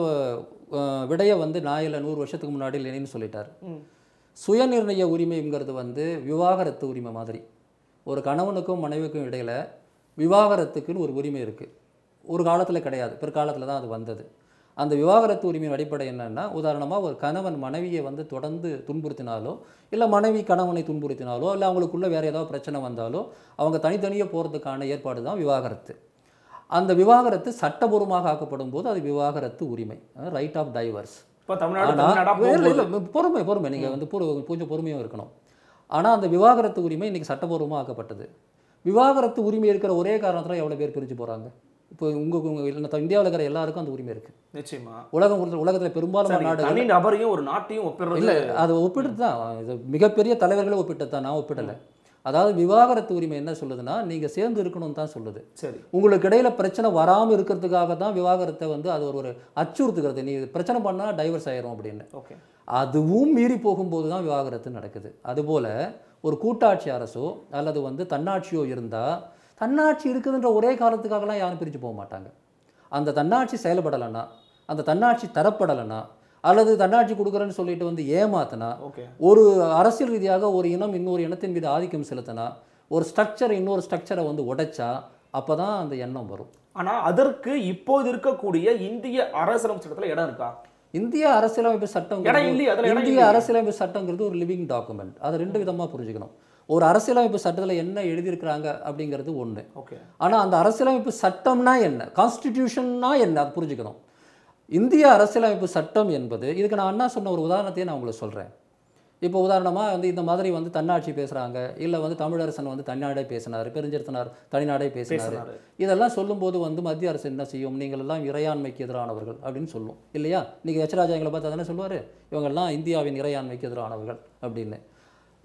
விடையை வந்து நான் இல்லை நூறு வருஷத்துக்கு முன்னாடி இல்லைன்னு சொல்லிட்டார் சுயநிர்ணய உரிமைங்கிறது வந்து விவாகரத்து உரிமை மாதிரி ஒரு கணவனுக்கும் மனைவிக்கும் இடையில விவாகரத்துக்குன்னு ஒரு உரிமை இருக்குது ஒரு காலத்தில் கிடையாது பிற்காலத்தில் தான் அது வந்தது அந்த விவாகரத்து உரிமையின் அடிப்படை என்னென்னா உதாரணமாக ஒரு கணவன் மனைவியை வந்து தொடர்ந்து துன்புறுத்தினாலோ இல்லை மனைவி கணவனை துன்புறுத்தினாலோ இல்லை அவங்களுக்குள்ளே வேறு ஏதாவது பிரச்சனை வந்தாலோ அவங்க தனித்தனியாக போகிறதுக்கான ஏற்பாடு தான் விவாகரத்து அந்த விவாகரத்து சட்டபூர்வமாக ஆக்கப்படும் போது அது விவாகரத்து உரிமை ரைட் ஆஃப் டைவர்ஸ் பொறுமை பொறுமை நீங்கள் வந்து கொஞ்சம் பொறுமையாக இருக்கணும் ஆனால் அந்த விவாகரத்து உரிமை இன்றைக்கி சட்டபூர்வமாக ஆக்கப்பட்டது விவாகரத்து உரிமை இருக்கிற ஒரே காரணத்தில் எவ்வளோ பேர் பிரிஞ்சு போகிறாங்க இப்போ உங்கள் உங்கள் இந்தியாவில் இருக்கிற எல்லாருக்கும் அந்த உரிமை இருக்குது நிச்சயமாக உலகம் உலகத்தில் பெரும்பாலான நாடு தனி நபரையும் ஒரு நாட்டையும் ஒப்பிடுறது இல்லை அதை ஒப்பிட்டு தான் இது மிகப்பெரிய தலைவர்களை ஒப்பிட்டு தான் நான் ஒப்பிடலை அதாவது விவாகரத்து உரிமை என்ன சொல்லுதுன்னா நீங்கள் சேர்ந்து இருக்கணும்னு தான் சொல்லுது சரி உங்களுக்கு இடையில் பிரச்சனை வராமல் இருக்கிறதுக்காக தான் விவாகரத்தை வந்து அது ஒரு ஒரு அச்சுறுத்துக்கிறது நீ பிரச்சனை பண்ணால் டைவர்ஸ் ஆயிரும் அப்படின்னு ஓகே அதுவும் மீறி போகும்போது தான் விவாகரத்து நடக்குது அதுபோல் ஒரு கூட்டாட்சி அரசோ அல்லது வந்து தன்னாட்சியோ இருந்தால் தன்னாட்சி இருக்குதுன்ற ஒரே காலத்துக்காகலாம் யாரும் பிரித்து போக மாட்டாங்க அந்த தன்னாட்சி செயல்படலைன்னா அந்த தன்னாட்சி தரப்படலைன்னா அல்லது தன்னாட்சி கொடுக்குறேன்னு சொல்லிட்டு வந்து ஏமாத்தினா ஒரு அரசியல் ரீதியாக ஒரு இனம் இன்னொரு இனத்தின் மீது ஆதிக்கம் செலுத்தினா ஒரு ஸ்ட்ரக்சரை இன்னொரு ஸ்ட்ரக்சரை வந்து உடைச்சா அப்போ தான் அந்த எண்ணம் வரும் ஆனால் அதற்கு இப்போது இருக்கக்கூடிய இந்திய சட்டத்தில் இடம் இருக்கா இந்திய அரசியலமைப்பு சட்டம் இந்திய அரசியலமைப்பு சட்டங்கிறது ஒரு லிவிங் டாக்குமெண்ட் அதை ரெண்டு விதமாக புரிஞ்சுக்கணும் ஒரு அரசியலமைப்பு சட்டத்தில் என்ன எழுதியிருக்கிறாங்க அப்படிங்கிறது ஒன்று ஓகே ஆனால் அந்த அரசியலமைப்பு சட்டம்னா என்ன கான்ஸ்டிடியூஷன்னா என்ன அது புரிஞ்சுக்கணும் இந்திய அரசியலமைப்பு சட்டம் என்பது இதுக்கு நான் அண்ணா சொன்ன ஒரு உதாரணத்தையே நான் உங்களுக்கு சொல்கிறேன் இப்போ உதாரணமாக வந்து இந்த மாதிரி வந்து தன்னாட்சி பேசுகிறாங்க இல்லை வந்து தமிழரசன் வந்து தனிநாடே பேசினார் பெருஞ்சிருத்தினார் தனிநாடே பேசினார் இதெல்லாம் சொல்லும்போது வந்து மத்திய அரசு என்ன செய்யும் நீங்கள் எல்லாம் இறையாண்மைக்கு எதிரானவர்கள் அப்படின்னு சொல்லும் இல்லையா நீங்கள் எச்ராஜா எங்களை பார்த்து தானே சொல்லுவார் இவங்கெல்லாம் இந்தியாவின் இறையாண்மைக்கு எதிரானவர்கள் அப்படின்னு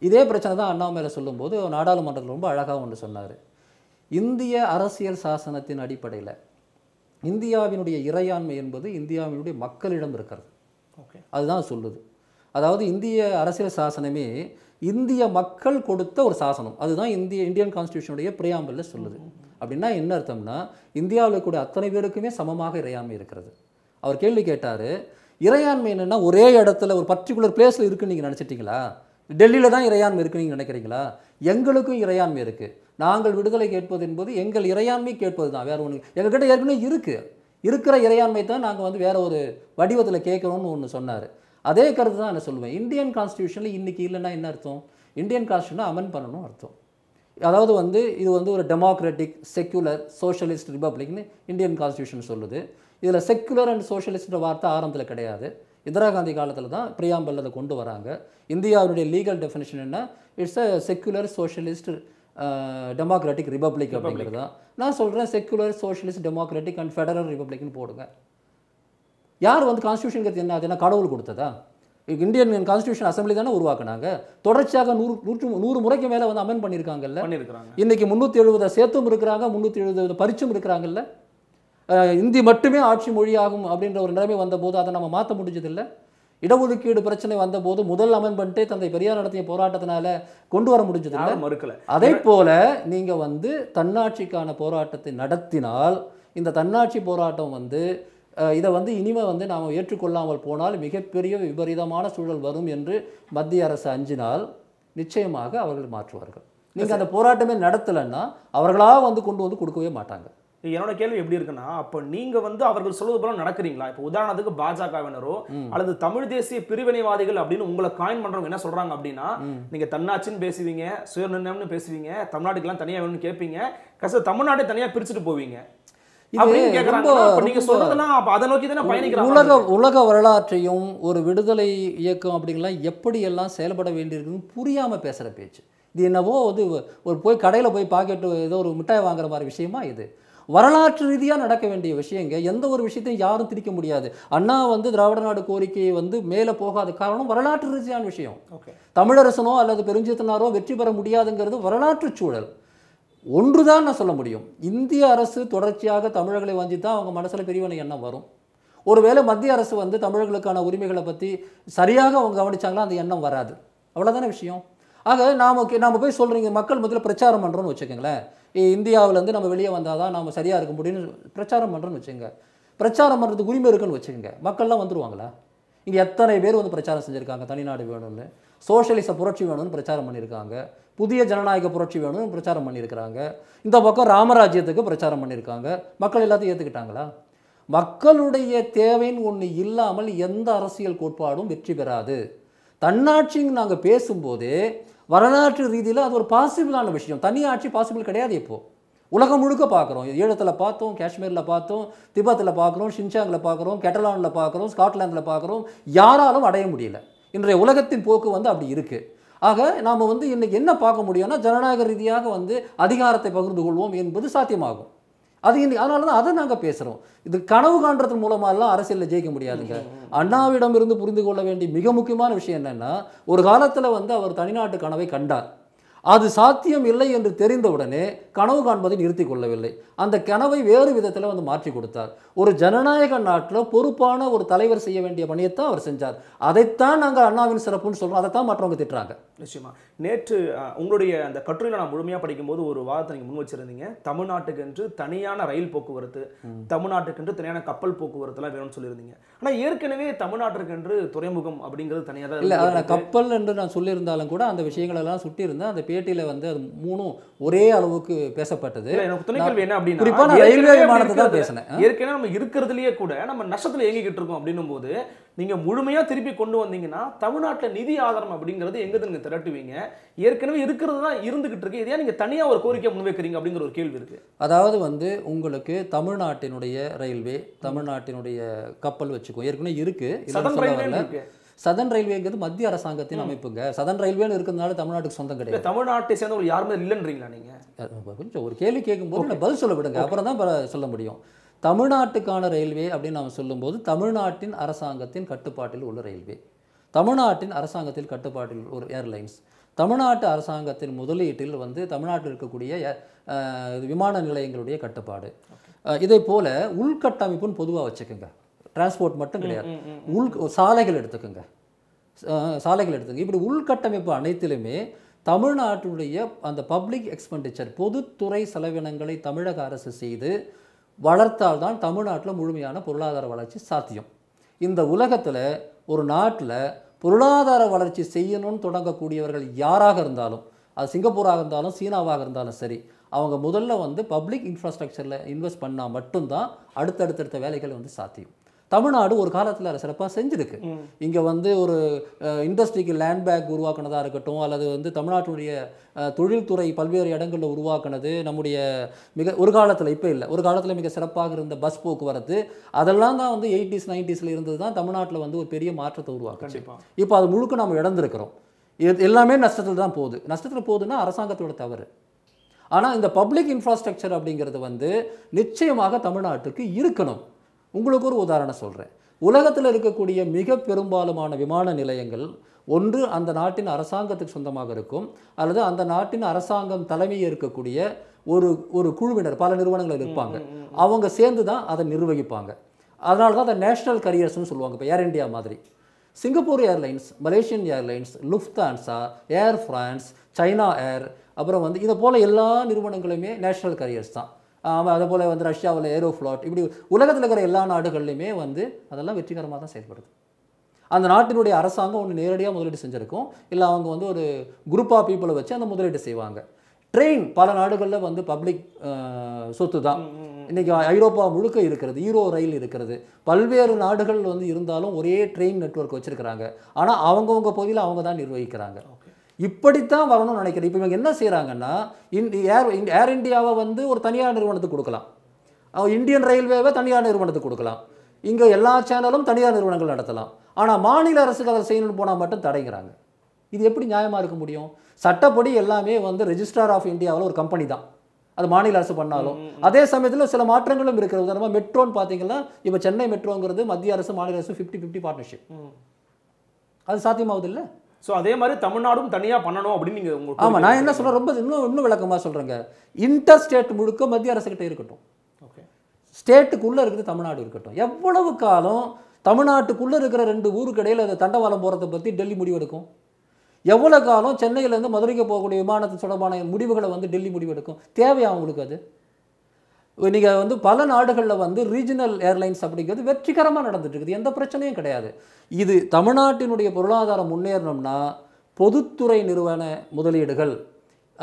இதே பிரச்சனை தான் அண்ணாமலை சொல்லும்போது நாடாளுமன்றத்தில் ரொம்ப அழகாக ஒன்று சொன்னார் இந்திய அரசியல் சாசனத்தின் அடிப்படையில் இந்தியாவினுடைய இறையாண்மை என்பது இந்தியாவினுடைய மக்களிடம் இருக்கிறது ஓகே அதுதான் சொல்லுது அதாவது இந்திய அரசியல் சாசனமே இந்திய மக்கள் கொடுத்த ஒரு சாசனம் அதுதான் இந்திய இந்தியன் கான்ஸ்டியூஷனுடைய பிரியாம்பலில் சொல்லுது அப்படின்னா என்ன அர்த்தம்னா இந்தியாவில் கூட அத்தனை பேருக்குமே சமமாக இறையாண்மை இருக்கிறது அவர் கேள்வி கேட்டார் இறையாண்மை என்னென்னா ஒரே இடத்துல ஒரு பர்டிகுலர் பிளேஸில் இருக்குன்னு நீங்கள் நினச்சிட்டிங்களா டெல்லியில் தான் இறையாண்மை இருக்குன்னு நீங்கள் நினைக்கிறீங்களா எங்களுக்கும் இறையாண்மை இருக்குது நாங்கள் விடுதலை கேட்பது என்பது எங்கள் இறையாண்மை கேட்பது தான் வேறு ஒன்று எங்கள்கிட்ட ஏற்கனவே இருக்குது இருக்கிற இறையாண்மை தான் நாங்கள் வந்து வேறு ஒரு வடிவத்தில் கேட்கணும்னு ஒன்று சொன்னார் அதே கருத்து தான் நான் சொல்லுவேன் இந்தியன் கான்ஸ்டியூஷனில் இன்றைக்கி இல்லைன்னா என்ன அர்த்தம் இந்தியன் கான்ஸ்டியூஷனை அமெண்ட் பண்ணணும் அர்த்தம் அதாவது வந்து இது வந்து ஒரு டெமோக்ராட்டிக் செக்குலர் சோஷலிஸ்ட் ரிப்பப்ளிக்னு இந்தியன் கான்ஸ்டியூஷன் சொல்லுது இதில் செக்குலர் அண்ட் சோஷலிஸ்ட்ன்ற வார்த்தை ஆரம்பத்தில் கிடையாது இந்திரா காந்தி காலத்தில் தான் பிரியாம்பல் அதை கொண்டு வராங்க இந்தியாவுடைய லீகல் டெஃபினேஷன் என்ன it's a secular socialist democratic republic அப்படிங்கிறது தான் நான் சொல்கிறேன் secular socialist democratic and federal ரிப்பப்ளிக்னு போடுங்க யார் வந்து கான்ஸ்டியூஷனுங்கிறது என்ன அது என்ன கடவுள் கொடுத்ததா இந்தியன் கான்ஸ்டியூஷன் அசம்பிளி தானே உருவாக்குனாங்க தொடர்ச்சியாக நூறு நூற்று நூறு முறைக்கு மேலே வந்து அமெண்ட் பண்ணியிருக்காங்கல்ல இன்னைக்கு முந்நூற்றி எழுபது சேர்த்தும் இருக்கிறாங்க முந்நூற்றி எழுபது பரிச்சும் இருக்கிறாங்கல்ல இந்தி மட்டுமே ஆட்சி மொழியாகும் அப்படின்ற ஒரு நிலைமை வந்தபோது அதை நம்ம மாற்ற முடிஞ்சதில்லை இடஒதுக்கீடு பிரச்சனை வந்தபோது முதல் அமெண்ட்மெண்ட்டே தந்தை பெரியார் நடத்திய போராட்டத்தினால கொண்டு வர முடிஞ்சது மறுக்கல அதே போல் நீங்கள் வந்து தன்னாட்சிக்கான போராட்டத்தை நடத்தினால் இந்த தன்னாட்சி போராட்டம் வந்து இதை வந்து இனிமே வந்து நாம் ஏற்றுக்கொள்ளாமல் போனால் மிகப்பெரிய விபரீதமான சூழல் வரும் என்று மத்திய அரசு அஞ்சினால் நிச்சயமாக அவர்கள் மாற்றுவார்கள் நீங்கள் அந்த போராட்டமே நடத்தலைன்னா அவர்களாக வந்து கொண்டு வந்து கொடுக்கவே மாட்டாங்க என்னோட கேள்வி எப்படி இருக்குன்னா அப்ப நீங்க வந்து அவர்கள் சொல்வது போல நடக்கிறீங்களா இப்போ உதாரணத்துக்கு பாஜகவினரோ அல்லது தமிழ் தேசிய பிரிவினைவாதிகள் அப்படின்னு உங்களை காயின் பண்றவங்க என்ன சொல்றாங்க அப்படின்னா நீங்க தன்னாட்சின்னு பேசுவீங்க சுயநிர்ணயம்னு பேசுவீங்க தமிழ்நாட்டுக்கெல்லாம் தனியா வேணும்னு கேட்பீங்க கச தமிழ்நாட்டை தனியா பிரிச்சுட்டு போவீங்க உலக உலக வரலாற்றையும் ஒரு விடுதலை இயக்கம் அப்படிங்கலாம் எப்படி எல்லாம் செயல்பட வேண்டியிருக்குன்னு புரியாம பேசுற பேச்சு இது என்னவோ வந்து ஒரு போய் கடையில் போய் பாக்கெட்டு ஏதோ ஒரு மிட்டாய் வாங்குற மாதிரி விஷயமா இது வரலாற்று ரீதியாக நடக்க வேண்டிய விஷயங்க எந்த ஒரு விஷயத்தையும் யாரும் திரிக்க முடியாது அண்ணா வந்து திராவிட நாடு கோரிக்கையை வந்து மேலே போகாத காரணம் வரலாற்று ரீதியான விஷயம் தமிழரசனோ அல்லது பெருஞ்சித்தனாரோ வெற்றி பெற முடியாதுங்கிறது வரலாற்று சூழல் ஒன்றுதான் நான் சொல்ல முடியும் இந்திய அரசு தொடர்ச்சியாக தமிழர்களை தான் அவங்க மனசில் பிரிவினை எண்ணம் வரும் ஒருவேளை மத்திய அரசு வந்து தமிழர்களுக்கான உரிமைகளை பற்றி சரியாக அவங்க கவனித்தாங்களா அந்த எண்ணம் வராது அவ்வளோதானே விஷயம் ஆக நாம் நாம் போய் சொல்கிறீங்க மக்கள் முதல்ல பிரச்சாரம் பண்ணுறோன்னு வச்சுக்கோங்களேன் இந்தியாவிலேருந்து நம்ம வெளியே வந்தால் தான் நம்ம சரியாக இருக்க முடியும்னு பிரச்சாரம் பண்ணுறோன்னு வச்சுங்க பிரச்சாரம் பண்ணுறதுக்கு உரிமை இருக்குன்னு வச்சுக்கோங்க மக்கள்லாம் வந்துடுவாங்களா இங்கே எத்தனை பேர் வந்து பிரச்சாரம் செஞ்சுருக்காங்க தனிநாடு வேணும்னு சோஷலிச புரட்சி வேணும்னு பிரச்சாரம் பண்ணியிருக்காங்க புதிய ஜனநாயக புரட்சி வேணும்னு பிரச்சாரம் பண்ணியிருக்கிறாங்க இந்த பக்கம் ராமராஜ்யத்துக்கு பிரச்சாரம் பண்ணியிருக்காங்க மக்கள் எல்லாத்தையும் ஏற்றுக்கிட்டாங்களா மக்களுடைய தேவைன்னு ஒன்று இல்லாமல் எந்த அரசியல் கோட்பாடும் வெற்றி பெறாது தன்னாட்சின்னு நாங்கள் பேசும்போதே வரலாற்று ரீதியில் அது ஒரு பாசிபிளான விஷயம் தனி ஆட்சி பாசிபிள் கிடையாது இப்போது உலகம் முழுக்க பார்க்குறோம் ஈழத்தில் பார்த்தோம் காஷ்மீரில் பார்த்தோம் திபத்தில் பார்க்குறோம் ஷின்சாங்கில் பார்க்குறோம் கெட்டலானில் பார்க்குறோம் ஸ்காட்லாந்தில் பார்க்குறோம் யாராலும் அடைய முடியல இன்றைய உலகத்தின் போக்கு வந்து அப்படி இருக்குது ஆக நாம் வந்து இன்றைக்கி என்ன பார்க்க முடியும்னா ஜனநாயக ரீதியாக வந்து அதிகாரத்தை பகிர்ந்து கொள்வோம் என்பது சாத்தியமாகும் அது இந்த அதனால தான் அதை நாங்கள் பேசுகிறோம் இது கனவு காண்றதன் எல்லாம் அரசியலில் ஜெயிக்க முடியாதுங்க அண்ணாவிடம் இருந்து புரிந்து கொள்ள வேண்டிய மிக முக்கியமான விஷயம் என்னென்னா ஒரு காலத்தில் வந்து அவர் தனிநாட்டு கனவை கண்டார் அது சாத்தியம் இல்லை என்று தெரிந்தவுடனே கனவு காண்பதை நிறுத்தி கொள்ளவில்லை அந்த கனவை வேறு விதத்தில் வந்து மாற்றி கொடுத்தார் ஒரு ஜனநாயக நாட்டில் பொறுப்பான ஒரு தலைவர் செய்ய வேண்டிய பணியைத்தான் அவர் செஞ்சார் அதைத்தான் நாங்கள் அண்ணாவின் சிறப்புன்னு சொல்கிறோம் அதைத்தான் மற்றவங்க திட்டுறாங்க நிச்சயமாக நேற்று உங்களுடைய அந்த கட்டுரையில் நான் முழுமையாக படிக்கும்போது ஒரு வாதத்தை நீங்கள் முன் வச்சுருந்தீங்க தமிழ்நாட்டுக்கென்று தனியான ரயில் போக்குவரத்து தமிழ்நாட்டுக்கென்று தனியான கப்பல் போக்குவரத்துலாம் வேணும்னு சொல்லியிருந்தீங்க ஆனால் ஏற்கனவே தமிழ்நாட்டிற்கென்று துறைமுகம் அப்படிங்கிறது தனியாக தான் இல்லை அதில் கப்பல் என்று நான் சொல்லியிருந்தாலும் கூட அந்த விஷயங்களெல்லாம் சுட்டியிருந்தேன் அந்த பேட்டியில் வந்து அது மூணும் ஒரே அளவுக்கு பேசப்பட்டது எனக்கு துணைக்கல்வி என்ன அப்படின்னா ரயில்வே விமானத்தை தான் பேசினேன் ஏற்கனவே நம்ம இருக்கிறதுலேயே கூட நம்ம நஷ்டத்தில் இயங்கிக்கிட்டு இருக்கோம் அப்படின்னும் போது நீங்கள் முழுமையாக திருப்பி கொண்டு வந்தீங்கன்னா தமிழ்நாட்டில் நிதி ஆதாரம் அப்படிங்கிறது எங்கே நீங்கள் திரட்டுவீங்க ஏற்கனவே இருக்கிறது தான் இருந்துகிட்டு இருக்கு இதையா நீங்கள் தனியாக ஒரு கோரிக்கை முன்வைக்கிறீங்க அப்படிங்கிற ஒரு கேள்வி இருக்குது அதாவது வந்து உங்களுக்கு தமிழ்நாட்டினுடைய ரயில்வே தமிழ்நாட்டினுடைய கப்பல் வச்சுக்கோ ஏற்கனவே இருக்குது சதன் ரயில்வேங்கிறது மத்திய அரசாங்கத்தின் அமைப்புங்க சதன் ரயில்வேன்னு இருக்கிறதுனால தமிழ்நாட்டுக்கு சொந்தம் கிடையாது தமிழ்நாட்டை சேர்ந்த ஒரு யாருமே இல்லைன்றீங்களா நீங்கள் கொஞ்சம் ஒரு கேள்வி கேட்கும்போது பதில் சொல்ல விடுங்க அப்புறம் தான் சொல்ல முடியும் தமிழ்நாட்டுக்கான ரயில்வே அப்படின்னு நாம் சொல்லும்போது தமிழ்நாட்டின் அரசாங்கத்தின் கட்டுப்பாட்டில் உள்ள ரயில்வே தமிழ்நாட்டின் அரசாங்கத்தில் கட்டுப்பாட்டில் ஒரு ஏர்லைன்ஸ் தமிழ்நாட்டு அரசாங்கத்தின் முதலீட்டில் வந்து தமிழ்நாட்டில் இருக்கக்கூடிய விமான நிலையங்களுடைய கட்டுப்பாடு இதே போல் உள்கட்டமைப்புன்னு பொதுவாக வச்சுக்கோங்க டிரான்ஸ்போர்ட் மட்டும் கிடையாது உள் சாலைகள் எடுத்துக்கோங்க சாலைகள் எடுத்துங்க இப்படி உள்கட்டமைப்பு அனைத்திலுமே தமிழ்நாட்டினுடைய அந்த பப்ளிக் எக்ஸ்பெண்டிச்சர் பொதுத்துறை செலவினங்களை தமிழக அரசு செய்து வளர்த்தால்தான் தமிழ்நாட்டில் முழுமையான பொருளாதார வளர்ச்சி சாத்தியம் இந்த உலகத்தில் ஒரு நாட்டில் பொருளாதார வளர்ச்சி செய்யணும்னு தொடங்கக்கூடியவர்கள் யாராக இருந்தாலும் அது சிங்கப்பூராக இருந்தாலும் சீனாவாக இருந்தாலும் சரி அவங்க முதல்ல வந்து பப்ளிக் இன்ஃப்ராஸ்ட்ரக்சரில் இன்வெஸ்ட் பண்ணால் மட்டும்தான் அடுத்தடுத்தடுத்த வேலைகள் வந்து சாத்தியம் தமிழ்நாடு ஒரு காலத்தில் அதை சிறப்பாக செஞ்சுருக்கு இங்கே வந்து ஒரு இண்டஸ்ட்ரிக்கு லேண்ட் பேக் உருவாக்குனதாக இருக்கட்டும் அல்லது வந்து தமிழ்நாட்டினுடைய தொழில்துறை பல்வேறு இடங்களில் உருவாக்குனது நம்முடைய மிக ஒரு காலத்தில் இப்போ இல்லை ஒரு காலத்தில் மிக சிறப்பாக இருந்த பஸ் போக்குவரத்து அதெல்லாம் தான் வந்து எயிட்டிஸ் நைன்டிஸில் இருந்தது தான் தமிழ்நாட்டில் வந்து ஒரு பெரிய மாற்றத்தை உருவாக்குச்சு இப்போ அது முழுக்க நம்ம இழந்திருக்கிறோம் எல்லாமே நஷ்டத்தில் தான் போகுது நஷ்டத்தில் போகுதுன்னா அரசாங்கத்தோட தவறு ஆனால் இந்த பப்ளிக் இன்ஃப்ராஸ்ட்ரக்சர் அப்படிங்கிறது வந்து நிச்சயமாக தமிழ்நாட்டுக்கு இருக்கணும் உங்களுக்கு ஒரு உதாரணம் சொல்கிறேன் உலகத்தில் இருக்கக்கூடிய மிக பெரும்பாலுமான விமான நிலையங்கள் ஒன்று அந்த நாட்டின் அரசாங்கத்துக்கு சொந்தமாக இருக்கும் அல்லது அந்த நாட்டின் அரசாங்கம் தலைமையே இருக்கக்கூடிய ஒரு ஒரு குழுவினர் பல நிறுவனங்கள் இருப்பாங்க அவங்க சேர்ந்து தான் அதை நிர்வகிப்பாங்க அதனால தான் அதை நேஷனல் கரியர்ஸ்னு சொல்லுவாங்க இப்போ ஏர் இண்டியா மாதிரி Singapore airlines Malaysian airlines Lufthansa Air France China Air அப்புறம் வந்து இதை போல் எல்லா நிறுவனங்களுமே நேஷனல் கரியர்ஸ் தான் போல் வந்து ரஷ்யாவில் ஏரோஃப்ளாட் இப்படி உலகத்தில் இருக்கிற எல்லா நாடுகள்லையுமே வந்து அதெல்லாம் வெற்றிகரமாக தான் செயல்படுது அந்த நாட்டினுடைய அரசாங்கம் ஒன்று நேரடியாக முதலீடு செஞ்சுருக்கும் இல்லை அவங்க வந்து ஒரு குரூப் ஆஃப் பீப்புளை வச்சு அந்த முதலீடு செய்வாங்க ட்ரெயின் பல நாடுகளில் வந்து பப்ளிக் சொத்து தான் இன்றைக்கி ஐரோப்பா முழுக்க இருக்கிறது ஈரோ ரயில் இருக்கிறது பல்வேறு நாடுகள் வந்து இருந்தாலும் ஒரே ட்ரெயின் நெட்ஒர்க் வச்சுருக்கிறாங்க ஆனால் அவங்கவுங்க பகுதியில் அவங்க தான் நிர்வகிக்கிறாங்க இப்படித்தான் வரணும்னு நினைக்கிறேன் இப்போ இவங்க என்ன செய்கிறாங்கன்னா இந்த ஏர் ஏர் இண்டியாவை வந்து ஒரு தனியார் நிறுவனத்துக்கு கொடுக்கலாம் இந்தியன் ரயில்வேவை தனியார் நிறுவனத்துக்கு கொடுக்கலாம் இங்கே எல்லா சேனலும் தனியார் நிறுவனங்கள் நடத்தலாம் ஆனால் மாநில அரசுக்கு அதை செய்யணும்னு போனால் மட்டும் தடைங்கிறாங்க இது எப்படி நியாயமாக இருக்க முடியும் சட்டப்படி எல்லாமே வந்து ரெஜிஸ்ட்ரார் ஆஃப் இந்தியாவில் ஒரு கம்பெனி தான் அது மாநில அரசு பண்ணாலும் அதே சமயத்தில் சில மாற்றங்களும் இருக்கிறது உதாரணமாக மெட்ரோன்னு பார்த்தீங்கன்னா இப்போ சென்னை மெட்ரோங்கிறது மத்திய அரசு மாநில அரசு ஃபிஃப்டி ஃபிஃப்டி பார்ட்னர்ஷிப் அது சாத்தியமாகுது இல்லை ஸோ அதே மாதிரி தமிழ்நாடும் தனியாக பண்ணணும் அப்படின்னு நீங்கள் உங்களுக்கு ஆமாம் நான் என்ன சொல்கிறேன் ரொம்ப இன்னும் இன்னும் விளக்கமாக சொல்கிறேங்க இன்டர் ஸ்டேட் முழுக்க மத்திய அரசுக்கிட்ட இருக்கட்டும் ஓகே ஸ்டேட்டுக்குள்ளே இருக்கிறது தமிழ்நாடு இருக்கட்டும் எவ்வளவு காலம் தமிழ்நாட்டுக்குள்ளே இருக்கிற ரெண்டு ஊருக்கு இடையில் அந்த தண்டவாளம் போகிறத பற்றி டெல்லி முடிவெடுக்கும் எவ்வளோ காலம் சென்னையிலேருந்து மதுரைக்கு போகக்கூடிய விமானத்து தொடர்பான முடிவுகளை வந்து டெல்லி முடிவெடுக்கும் தேவையா அவங்களுக்கு அது நீங்கள் வந்து பல நாடுகளில் வந்து ரீஜனல் ஏர்லைன்ஸ் அப்படிங்கிறது வெற்றிகரமாக நடந்துட்டு இருக்குது எந்த பிரச்சனையும் கிடையாது இது தமிழ்நாட்டினுடைய பொருளாதாரம் முன்னேறணும்னா பொதுத்துறை நிறுவன முதலீடுகள்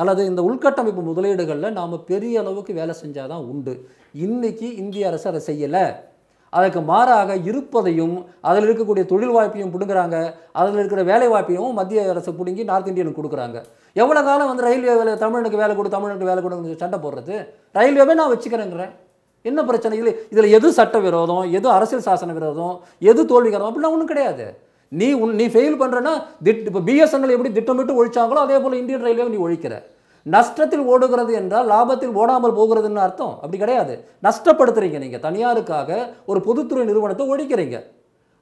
அல்லது இந்த உள்கட்டமைப்பு முதலீடுகளில் நாம் பெரிய அளவுக்கு வேலை செஞ்சால் தான் உண்டு இன்றைக்கி இந்திய அரசு அதை செய்யலை அதற்கு மாறாக இருப்பதையும் அதில் இருக்கக்கூடிய தொழில் வாய்ப்பையும் பிடுங்குறாங்க அதில் இருக்கிற வேலை வாய்ப்பையும் மத்திய அரசு பிடுங்கி நார்த் இந்தியனுக்கு கொடுக்குறாங்க எவ்வளோ காலம் வந்து ரயில்வே வேலை தமிழனுக்கு வேலை கொடு தமிழனுக்கு வேலை கொடுங்க சண்டை போடுறது ரயில்வேவே நான் வச்சுக்கிறேங்கிறேன் என்ன பிரச்சனை இல்லை இதில் எது சட்ட விரோதம் எது அரசியல் சாசன விரோதம் எது தோல்விகரம் அப்படிலாம் ஒன்றும் கிடையாது நீ உன் நீ ஃபெயில் பண்ணுறேன்னா திட் இப்போ பிஎஸ்என்எல் எப்படி திட்டமிட்டு ஒழிச்சாங்களோ அதே போல் இந்தியன் ரயில்வே நீ ஒழிக்கிற நஷ்டத்தில் ஓடுகிறது என்றால் லாபத்தில் ஓடாமல் போகிறதுன்னு அர்த்தம் அப்படி கிடையாது நஷ்டப்படுத்துறீங்க நீங்கள் தனியாருக்காக ஒரு பொதுத்துறை நிறுவனத்தை ஒழிக்கிறீங்க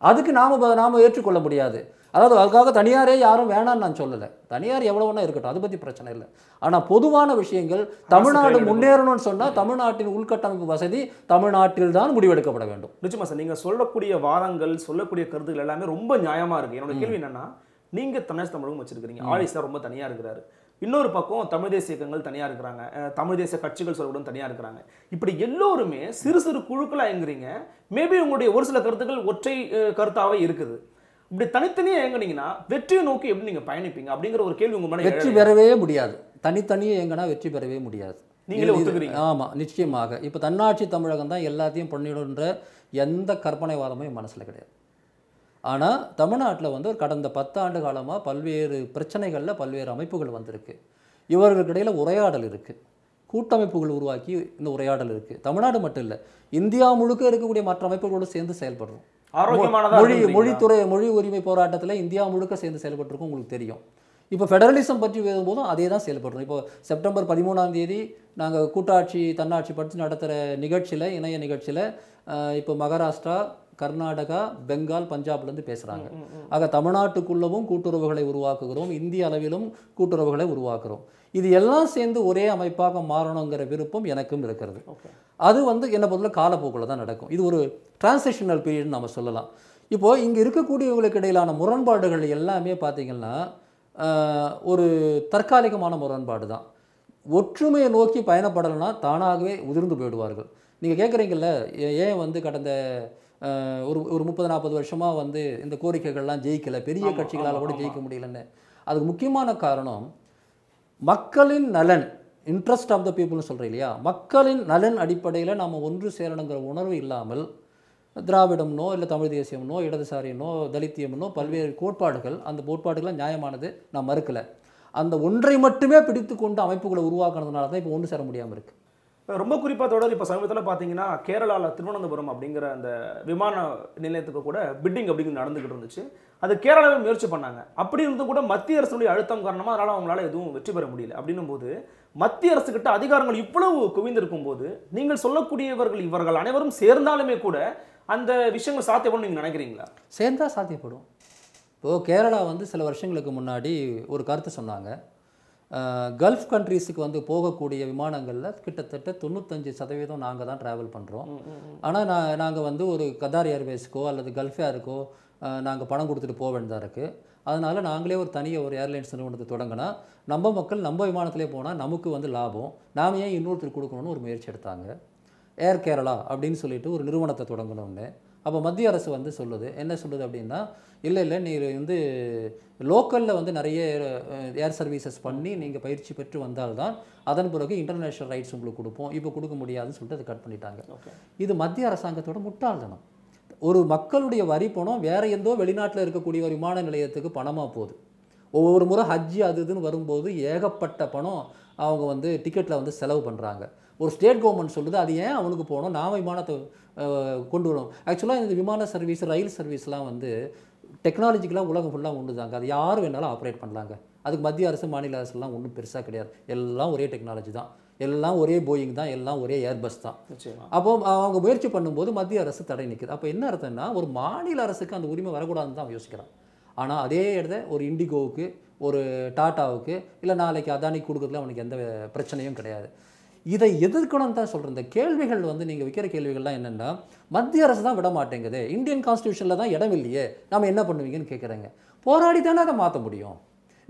அதுக்கு நாம் நாம் ஏற்றுக்கொள்ள முடியாது அதாவது அதுக்காக தனியாரே யாரும் வேணாம்னு நான் சொல்லலை தனியார் எவ்வளவுனா இருக்கட்டும் அதை பற்றி பிரச்சனை இல்லை ஆனால் பொதுவான விஷயங்கள் தமிழ்நாடு முன்னேறணும்னு சொன்னால் தமிழ்நாட்டின் உள்கட்டமைப்பு வசதி தமிழ்நாட்டில் தான் முடிவெடுக்கப்பட வேண்டும் நிச்சயமா சார் நீங்கள் சொல்லக்கூடிய வாதங்கள் சொல்லக்கூடிய கருத்துக்கள் எல்லாமே ரொம்ப நியாயமாக இருக்குது என்னோட கேள்வி என்னென்னா நீங்கள் தனியார் தமிழகம் வச்சிருக்கிறீங்க ஆலிஸ் ரொம்ப தனியாக இருக்கிறாரு இன்னொரு பக்கம் தமிழ் தேசிய இயக்கங்கள் தனியாக இருக்கிறாங்க தமிழ் தேசிய கட்சிகள் சொல்லக்கூட தனியாக இருக்கிறாங்க இப்படி எல்லோருமே சிறு சிறு குழுக்களாக எங்குறீங்க மேபி உங்களுடைய ஒரு சில கருத்துக்கள் ஒற்றை கருத்தாகவே இருக்குது இப்படி தனித்தனியாக இயங்குனீங்கன்னா வெற்றியை நோக்கி எப்படி நீங்கள் பயணிப்பீங்க அப்படிங்கிற ஒரு கேள்வி உங்கள் மன வெற்றி பெறவே முடியாது தனித்தனியே எங்கன்னா வெற்றி பெறவே முடியாது நீங்களே ஆமாம் நிச்சயமாக இப்போ தன்னாட்சி தமிழகம் தான் எல்லாத்தையும் பண்ணிடுன்ற எந்த கற்பனைவாதமும் என் மனசில் கிடையாது ஆனால் தமிழ்நாட்டில் வந்து ஒரு கடந்த பத்தாண்டு காலமாக பல்வேறு பிரச்சனைகளில் பல்வேறு அமைப்புகள் வந்திருக்கு இவர்களுக்கிடையில் உரையாடல் இருக்குது கூட்டமைப்புகள் உருவாக்கி இந்த உரையாடல் இருக்குது தமிழ்நாடு மட்டும் இல்லை இந்தியா முழுக்க இருக்கக்கூடிய மற்ற அமைப்புகளோடு சேர்ந்து செயல்படுறோம் மொழி மொழித்துறை மொழி உரிமை போராட்டத்தில் இந்தியா முழுக்க சேர்ந்து செயல்பட்டுருக்கும் உங்களுக்கு தெரியும் இப்போ ஃபெடரலிசம் பற்றி வரும்போதும் அதே தான் செயல்படுறோம் இப்போ செப்டம்பர் பதிமூணாம் தேதி நாங்கள் கூட்டாட்சி தன்னாட்சி படித்து நடத்துகிற நிகழ்ச்சியில் இணைய நிகழ்ச்சியில் இப்போ மகாராஷ்டிரா கர்நாடகா பெங்கால் பஞ்சாப்லேருந்து பேசுகிறாங்க ஆக தமிழ்நாட்டுக்குள்ளவும் கூட்டுறவுகளை உருவாக்குகிறோம் இந்திய அளவிலும் கூட்டுறவுகளை உருவாக்குறோம் இது எல்லாம் சேர்ந்து ஒரே அமைப்பாக மாறணுங்கிற விருப்பம் எனக்கும் இருக்கிறது அது வந்து என்னை பொறுத்தவரை காலப்போக்கில் தான் நடக்கும் இது ஒரு டிரான்சேஷனல் பீரியட்னு நம்ம சொல்லலாம் இப்போது இங்கே இருக்கக்கூடியவர்களுக்கு இடையிலான முரண்பாடுகள் எல்லாமே பார்த்திங்கன்னா ஒரு தற்காலிகமான முரண்பாடு தான் ஒற்றுமையை நோக்கி பயணப்படலைன்னா தானாகவே உதிர்ந்து போயிடுவார்கள் நீங்கள் கேட்குறீங்கள ஏன் வந்து கடந்த ஒரு ஒரு முப்பது நாற்பது வருஷமாக வந்து இந்த கோரிக்கைகள்லாம் ஜெயிக்கலை பெரிய கட்சிகளால் கூட ஜெயிக்க முடியலன்னு அதுக்கு முக்கியமான காரணம் மக்களின் நலன் இன்ட்ரெஸ்ட் ஆஃப் த பீப்புள்னு சொல்கிறேன் இல்லையா மக்களின் நலன் அடிப்படையில் நாம் ஒன்று சேரணுங்கிற உணர்வு இல்லாமல் திராவிடம்னோ இல்லை தமிழ் தேசியம்னோ இடதுசாரியனோ தலித்தியம்னோ பல்வேறு கோட்பாடுகள் அந்த கோட்பாடுகள்லாம் நியாயமானது நான் மறுக்கலை அந்த ஒன்றை மட்டுமே பிடித்து கொண்டு அமைப்புகளை உருவாக்குனதுனால தான் இப்போ ஒன்று சேர முடியாமல் இருக்குது ரொம்ப குறிப்பாக தொடர் இப்போ சமீபத்தில் பார்த்தீங்கன்னா கேரளாவில் திருவனந்தபுரம் அப்படிங்கிற அந்த விமான நிலையத்துக்கு கூட பிட்டிங் அப்படிங்கிறது நடந்துகிட்டு இருந்துச்சு அது கேரளாவில் முயற்சி பண்ணாங்க அப்படி இருந்தும் கூட மத்திய அரசுடைய அழுத்தம் காரணமாக அதனால் அவங்களால எதுவும் வெற்றி பெற முடியல அப்படின்னும் போது மத்திய அரசுக்கிட்ட அதிகாரங்கள் இவ்வளவு குவிந்திருக்கும் போது நீங்கள் சொல்லக்கூடியவர்கள் இவர்கள் அனைவரும் சேர்ந்தாலுமே கூட அந்த விஷயங்கள் சாத்தியப்படும் நீங்கள் நினைக்கிறீங்களா சேர்ந்தால் சாத்தியப்படும் இப்போது கேரளா வந்து சில வருஷங்களுக்கு முன்னாடி ஒரு கருத்து சொன்னாங்க கல்ஃப் கண்ட்ரீஸுக்கு வந்து போகக்கூடிய விமானங்களில் கிட்டத்தட்ட தொண்ணூத்தஞ்சு சதவீதம் நாங்கள் தான் ட்ராவல் பண்ணுறோம் ஆனால் நான் நாங்கள் வந்து ஒரு கதார் ஏர்வேஸுக்கோ அல்லது கல்ஃப் ஏருக்கோ நாங்கள் பணம் கொடுத்துட்டு போக வேண்டியதாக இருக்குது அதனால் நாங்களே ஒரு தனியாக ஒரு ஏர்லைன்ஸ் நிறுவனத்தை தொடங்கினா நம்ம மக்கள் நம்ம விமானத்திலே போனால் நமக்கு வந்து லாபம் நாம் ஏன் இன்னொருத்தர் கொடுக்கணும்னு ஒரு முயற்சி எடுத்தாங்க ஏர் கேரளா அப்படின்னு சொல்லிட்டு ஒரு நிறுவனத்தை தொடங்கணும்னு அப்போ மத்திய அரசு வந்து சொல்லுது என்ன சொல்லுது அப்படின்னா இல்லை இல்லை நீ வந்து லோக்கலில் வந்து நிறைய ஏர் சர்வீசஸ் பண்ணி நீங்கள் பயிற்சி பெற்று வந்தால்தான் அதன் பிறகு இன்டர்நேஷ்னல் ரைட்ஸ் உங்களுக்கு கொடுப்போம் இப்போ கொடுக்க முடியாதுன்னு சொல்லிட்டு அதை கட் பண்ணிட்டாங்க இது மத்திய அரசாங்கத்தோட முட்டாள்தனம் ஒரு மக்களுடைய வரி பணம் வேறு எந்தோ வெளிநாட்டில் இருக்கக்கூடிய ஒரு விமான நிலையத்துக்கு பணமாக போகுது ஒவ்வொரு முறை ஹஜ்ஜி அது இதுன்னு வரும்போது ஏகப்பட்ட பணம் அவங்க வந்து டிக்கெட்டில் வந்து செலவு பண்ணுறாங்க ஒரு ஸ்டேட் கவர்மெண்ட் சொல்லுது அது ஏன் அவனுக்கு போகணும் நான் விமானத்தை கொண்டு வரணும் ஆக்சுவலாக இந்த விமான சர்வீஸ் ரயில் சர்வீஸ்லாம் வந்து டெக்னாலஜிக்கெலாம் உலகம் ஃபுல்லாக ஒன்று தாங்க அது யார் வேணாலும் ஆப்ரேட் பண்ணலாங்க அதுக்கு மத்திய அரசு மாநில அரசுலாம் ஒன்றும் பெருசாக கிடையாது எல்லாம் ஒரே டெக்னாலஜி தான் எல்லாம் ஒரே போயிங் தான் எல்லாம் ஒரே ஏர்பஸ் தான் அப்போ அவங்க முயற்சி பண்ணும்போது மத்திய அரசு தடை நிற்குது அப்போ என்ன அர்த்தம்னா ஒரு மாநில அரசுக்கு அந்த உரிமை வரக்கூடாதுன்னு தான் யோசிக்கிறான் ஆனால் அதே இடத்த ஒரு இண்டிகோவுக்கு ஒரு டாட்டாவுக்கு இல்லை நாளைக்கு அதானி கொடுக்குறதுல அவனுக்கு எந்த பிரச்சனையும் கிடையாது இதை எதிர்க்கணும்னு தான் சொல்கிறேன் இந்த கேள்விகள் வந்து நீங்கள் வைக்கிற கேள்விகள்லாம் என்னென்னா மத்திய அரசு தான் விட மாட்டேங்குது இந்தியன் கான்ஸ்டியூஷனில் தான் இடம் இல்லையே நம்ம என்ன பண்ணுவீங்கன்னு கேட்குறேங்க போராடி தானே அதை மாற்ற முடியும்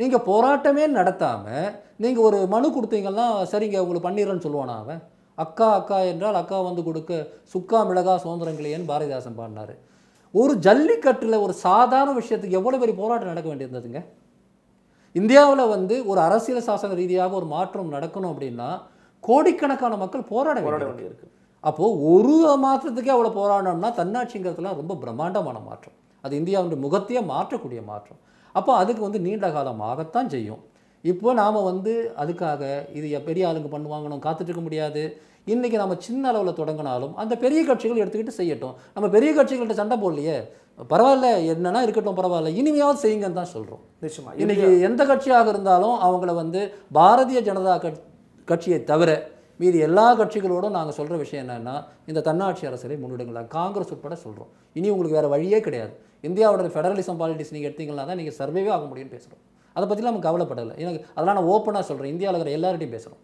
நீங்கள் போராட்டமே நடத்தாமல் நீங்கள் ஒரு மனு கொடுத்தீங்கன்னா சரிங்க உங்களுக்கு பண்ணிடுறேன்னு சொல்லுவானா அவன் அக்கா அக்கா என்றால் அக்கா வந்து கொடுக்க சுக்கா மிளகா சுதந்திரங்களேன்னு பாரதிதாசன் பாடினார் ஒரு ஜல்லிக்கட்டில் ஒரு சாதாரண விஷயத்துக்கு எவ்வளோ பெரிய போராட்டம் நடக்க வேண்டியிருந்ததுங்க இந்தியாவில் வந்து ஒரு அரசியல் சாசன ரீதியாக ஒரு மாற்றம் நடக்கணும் அப்படின்னா கோடிக்கணக்கான மக்கள் போராட வேண்டிய இருக்கு அப்போது ஒரு மாற்றத்துக்கே அவ்வளோ போராடணும்னா தன்னாட்சிங்கிறதுலாம் ரொம்ப பிரம்மாண்டமான மாற்றம் அது இந்தியாவுடைய முகத்தையே மாற்றக்கூடிய மாற்றம் அப்போ அதுக்கு வந்து நீண்ட காலமாகத்தான் செய்யும் இப்போ நாம் வந்து அதுக்காக இது பெரிய ஆளுங்க பண்ணுவாங்கன்னு இருக்க முடியாது இன்றைக்கி நம்ம சின்ன அளவில் தொடங்கினாலும் அந்த பெரிய கட்சிகள் எடுத்துக்கிட்டு செய்யட்டும் நம்ம பெரிய கட்சிகள்கிட்ட சண்டை போடலையே பரவாயில்ல என்னன்னா இருக்கட்டும் பரவாயில்ல இனிமையாவது செய்யுங்கன்னு தான் சொல்கிறோம் நிச்சயமாக இன்றைக்கி எந்த கட்சியாக இருந்தாலும் அவங்கள வந்து பாரதிய ஜனதா கட்சி கட்சியை தவிர மீதி எல்லா கட்சிகளோடும் நாங்கள் சொல்கிற விஷயம் என்னென்னா இந்த தன்னாட்சி அரசியலை முன்னெடுங்களா காங்கிரஸ் உட்பட சொல்கிறோம் இனி உங்களுக்கு வேறு வழியே கிடையாது இந்தியாவோட ஃபெடரலிசம் பாலிட்டிக்ஸ் நீங்கள் எடுத்தீங்கன்னா தான் நீங்கள் சர்வேவே ஆக முடியும்னு பேசுகிறோம் அதை பற்றிலாம் நம்ம கவலைப்படலை எனக்கு அதெல்லாம் நான் ஓப்பனாக சொல்கிறேன் இந்தியாவில் இருக்கிற எல்லார்ட்டையும் பேசுகிறோம்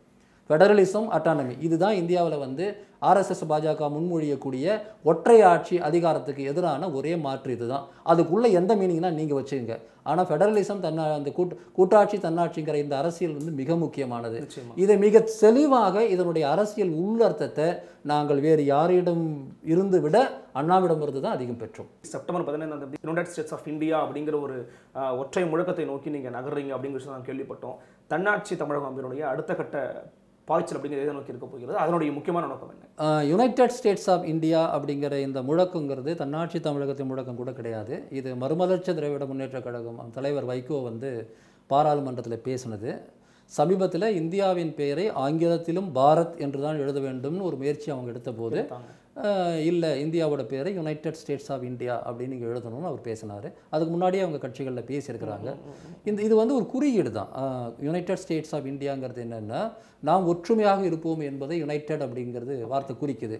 ஃபெடரலிசம் அட்டானமி இதுதான் இந்தியாவில் வந்து ஆர்எஸ்எஸ் பாஜக முன்மொழியக்கூடிய ஒற்றை ஆட்சி அதிகாரத்துக்கு எதிரான ஒரே மாற்று இதுதான் அதுக்குள்ளே எந்த மீனிங்னா நீங்கள் வச்சுங்க ஆனால் ஃபெடரலிசம் தன்னா அந்த கூட்டு கூட்டாட்சி தன்னாட்சிங்கிற இந்த அரசியல் வந்து மிக முக்கியமானது இதை மிக தெளிவாக இதனுடைய அரசியல் உள்ளர்த்தத்தை நாங்கள் வேறு யாரிடம் இருந்து விட அண்ணாவிடம் இருந்து தான் அதிகம் பெற்றோம் செப்டம்பர் பதினைந்தாம் தேதி யுனைடட் ஸ்டேட்ஸ் ஆஃப் இந்தியா அப்படிங்கிற ஒரு ஒற்றை முழக்கத்தை நோக்கி நீங்கள் நகர்றீங்க அப்படிங்கிற விஷயம் நான் கேள்விப்பட்டோம் தன்னாட்சி தமிழகம் அமைப்பினுடைய அடுத்த கட்ட பாய்ச்சல் அப்படிங்கிறத நோக்கி இருக்க போகிறது அதனுடைய முக்கியமான நோக்கம் என்ன யுனைடெட் ஸ்டேட்ஸ் ஆஃப் இந்தியா அப்படிங்கிற இந்த முழக்கங்கிறது தன்னாட்சி தமிழகத்தின் முழக்கம் கூட கிடையாது இது மறுமலர்ச்சி திராவிட முன்னேற்ற கழகம் தலைவர் வைகோ வந்து பாராளுமன்றத்தில் பேசினது சமீபத்தில் இந்தியாவின் பெயரை ஆங்கிலத்திலும் பாரத் என்று தான் எழுத வேண்டும்னு ஒரு முயற்சி அவங்க எடுத்தபோது இல்லை இந்தியாவோட பேரை யுனைடெட் ஸ்டேட்ஸ் ஆஃப் இந்தியா அப்படின்னு நீங்கள் எழுதணும்னு அவர் பேசினார் அதுக்கு முன்னாடியே அவங்க கட்சிகளில் பேசியிருக்கிறாங்க இந்த இது வந்து ஒரு குறியீடு தான் யுனைடெட் ஸ்டேட்ஸ் ஆஃப் இந்தியாங்கிறது என்னென்னா நாம் ஒற்றுமையாக இருப்போம் என்பதை யுனைடெட் அப்படிங்கிறது வார்த்தை குறிக்குது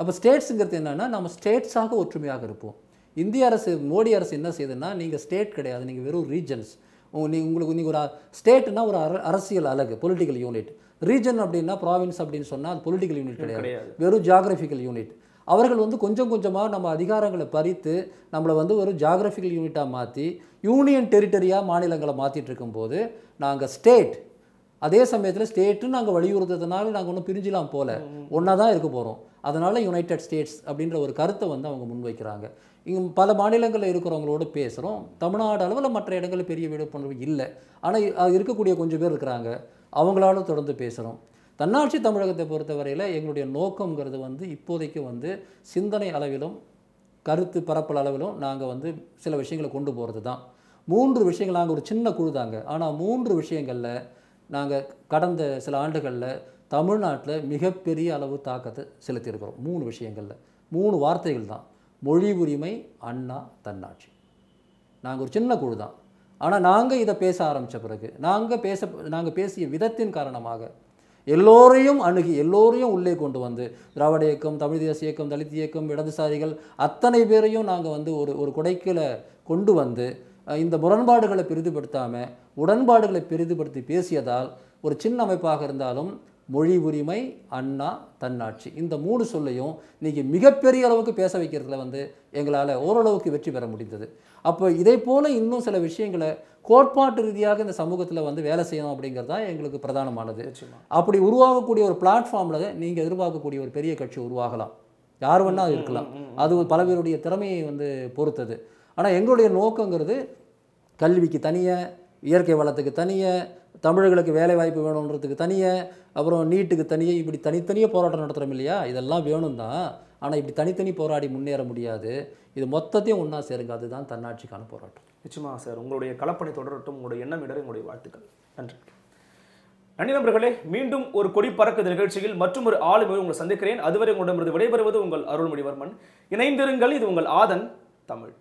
அப்போ ஸ்டேட்ஸுங்கிறது என்னென்னா நம்ம ஸ்டேட்ஸாக ஒற்றுமையாக இருப்போம் இந்திய அரசு மோடி அரசு என்ன செய்யுதுன்னா நீங்கள் ஸ்டேட் கிடையாது நீங்கள் வெறும் ரீஜன்ஸ் நீ உங்களுக்கு நீங்கள் ஒரு ஸ்டேட்னா ஒரு அரசியல் அழகு பொலிட்டிக்கல் யூனிட் ரீஜன் அப்படின்னா ப்ராவின்ஸ் அப்படின்னு சொன்னால் அது பொலிட்டிக்கல் யூனிட் கிடையாது வெறும் ஜாகிரபிக்கல் யூனிட் அவர்கள் வந்து கொஞ்சம் கொஞ்சமாக நம்ம அதிகாரங்களை பறித்து நம்மளை வந்து ஒரு ஜாகிரபிக்கல் யூனிட்டாக மாற்றி யூனியன் டெரிட்டரியாக மாநிலங்களை மாற்றிட்டு இருக்கும்போது நாங்கள் ஸ்டேட் அதே சமயத்தில் ஸ்டேட்டுன்னு நாங்கள் வலியுறுத்துறதுனால நாங்கள் ஒன்றும் பிரிஞ்சிலாம் போல ஒன்றா தான் இருக்க போகிறோம் அதனால் யுனைடெட் ஸ்டேட்ஸ் அப்படின்ற ஒரு கருத்தை வந்து அவங்க முன்வைக்கிறாங்க இங்கே பல மாநிலங்களில் இருக்கிறவங்களோடு பேசுகிறோம் தமிழ்நாடு அளவில் மற்ற இடங்களில் பெரிய விழிப்புணர்வு இல்லை ஆனால் இருக்கக்கூடிய கொஞ்சம் பேர் இருக்கிறாங்க அவங்களாலும் தொடர்ந்து பேசுகிறோம் தன்னாட்சி தமிழகத்தை பொறுத்தவரையில் எங்களுடைய நோக்கங்கிறது வந்து இப்போதைக்கு வந்து சிந்தனை அளவிலும் கருத்து பரப்பல் அளவிலும் நாங்கள் வந்து சில விஷயங்களை கொண்டு போகிறது தான் மூன்று விஷயங்கள் நாங்கள் ஒரு சின்ன குழு தாங்க ஆனால் மூன்று விஷயங்களில் நாங்கள் கடந்த சில ஆண்டுகளில் தமிழ்நாட்டில் மிகப்பெரிய அளவு தாக்கத்தை செலுத்தியிருக்கிறோம் மூணு விஷயங்களில் மூணு வார்த்தைகள் தான் மொழி உரிமை அண்ணா தன்னாட்சி நாங்கள் ஒரு சின்ன குழு தான் ஆனால் நாங்கள் இதை பேச ஆரம்பித்த பிறகு நாங்கள் பேச நாங்கள் பேசிய விதத்தின் காரணமாக எல்லோரையும் அணுகி எல்லோரையும் உள்ளே கொண்டு வந்து திராவிட இயக்கம் தமிழ் தேசிய இயக்கம் தலித் இயக்கம் இடதுசாரிகள் அத்தனை பேரையும் நாங்கள் வந்து ஒரு ஒரு குடைக்கில் கொண்டு வந்து இந்த முரண்பாடுகளை பெரிதுபடுத்தாமல் உடன்பாடுகளை பெரிதுபடுத்தி பேசியதால் ஒரு சின்ன அமைப்பாக இருந்தாலும் மொழி உரிமை அண்ணா தன்னாட்சி இந்த மூணு சொல்லையும் இன்றைக்கி மிகப்பெரிய அளவுக்கு பேச வைக்கிறதுல வந்து எங்களால் ஓரளவுக்கு வெற்றி பெற முடிந்தது அப்போ இதே போல் இன்னும் சில விஷயங்களை கோட்பாட்டு ரீதியாக இந்த சமூகத்தில் வந்து வேலை செய்யணும் அப்படிங்கிறது தான் எங்களுக்கு பிரதானமானது அப்படி உருவாகக்கூடிய ஒரு பிளாட்ஃபார்மில் நீங்கள் எதிர்பார்க்கக்கூடிய ஒரு பெரிய கட்சி உருவாகலாம் யார் வேணால் இருக்கலாம் அது பல பேருடைய திறமையை வந்து பொறுத்தது ஆனால் எங்களுடைய நோக்கங்கிறது கல்விக்கு தனியாக இயற்கை வளத்துக்கு தனியாக தமிழர்களுக்கு வேலை வாய்ப்பு வேணுன்றதுக்கு தனியே அப்புறம் நீட்டுக்கு தனியே இப்படி தனித்தனியாக போராட்டம் நடத்துகிறோம் இல்லையா இதெல்லாம் வேணும் தான் ஆனால் இப்படி தனித்தனி போராடி முன்னேற முடியாது இது மொத்தத்தையும் ஒன்றா சேருங்க அதுதான் தன்னாட்சிக்கான போராட்டம் நிச்சயமாக சார் உங்களுடைய கலப்பணி தொடரட்டும் உங்களுடைய எண்ணம் இடர் உங்களுடைய வாழ்த்துக்கள் நன்றி நன்றி நண்பர்களே மீண்டும் ஒரு கொடி பறக்குது நிகழ்ச்சியில் மற்றும் ஒரு ஆளுமையை உங்களை சந்திக்கிறேன் அதுவரை உங்களிடமிருந்து விடைபெறுவது உங்கள் அருள்மொழிவர்மன் இணைந்திருங்கள் இது உங்கள் ஆதன் தமிழ்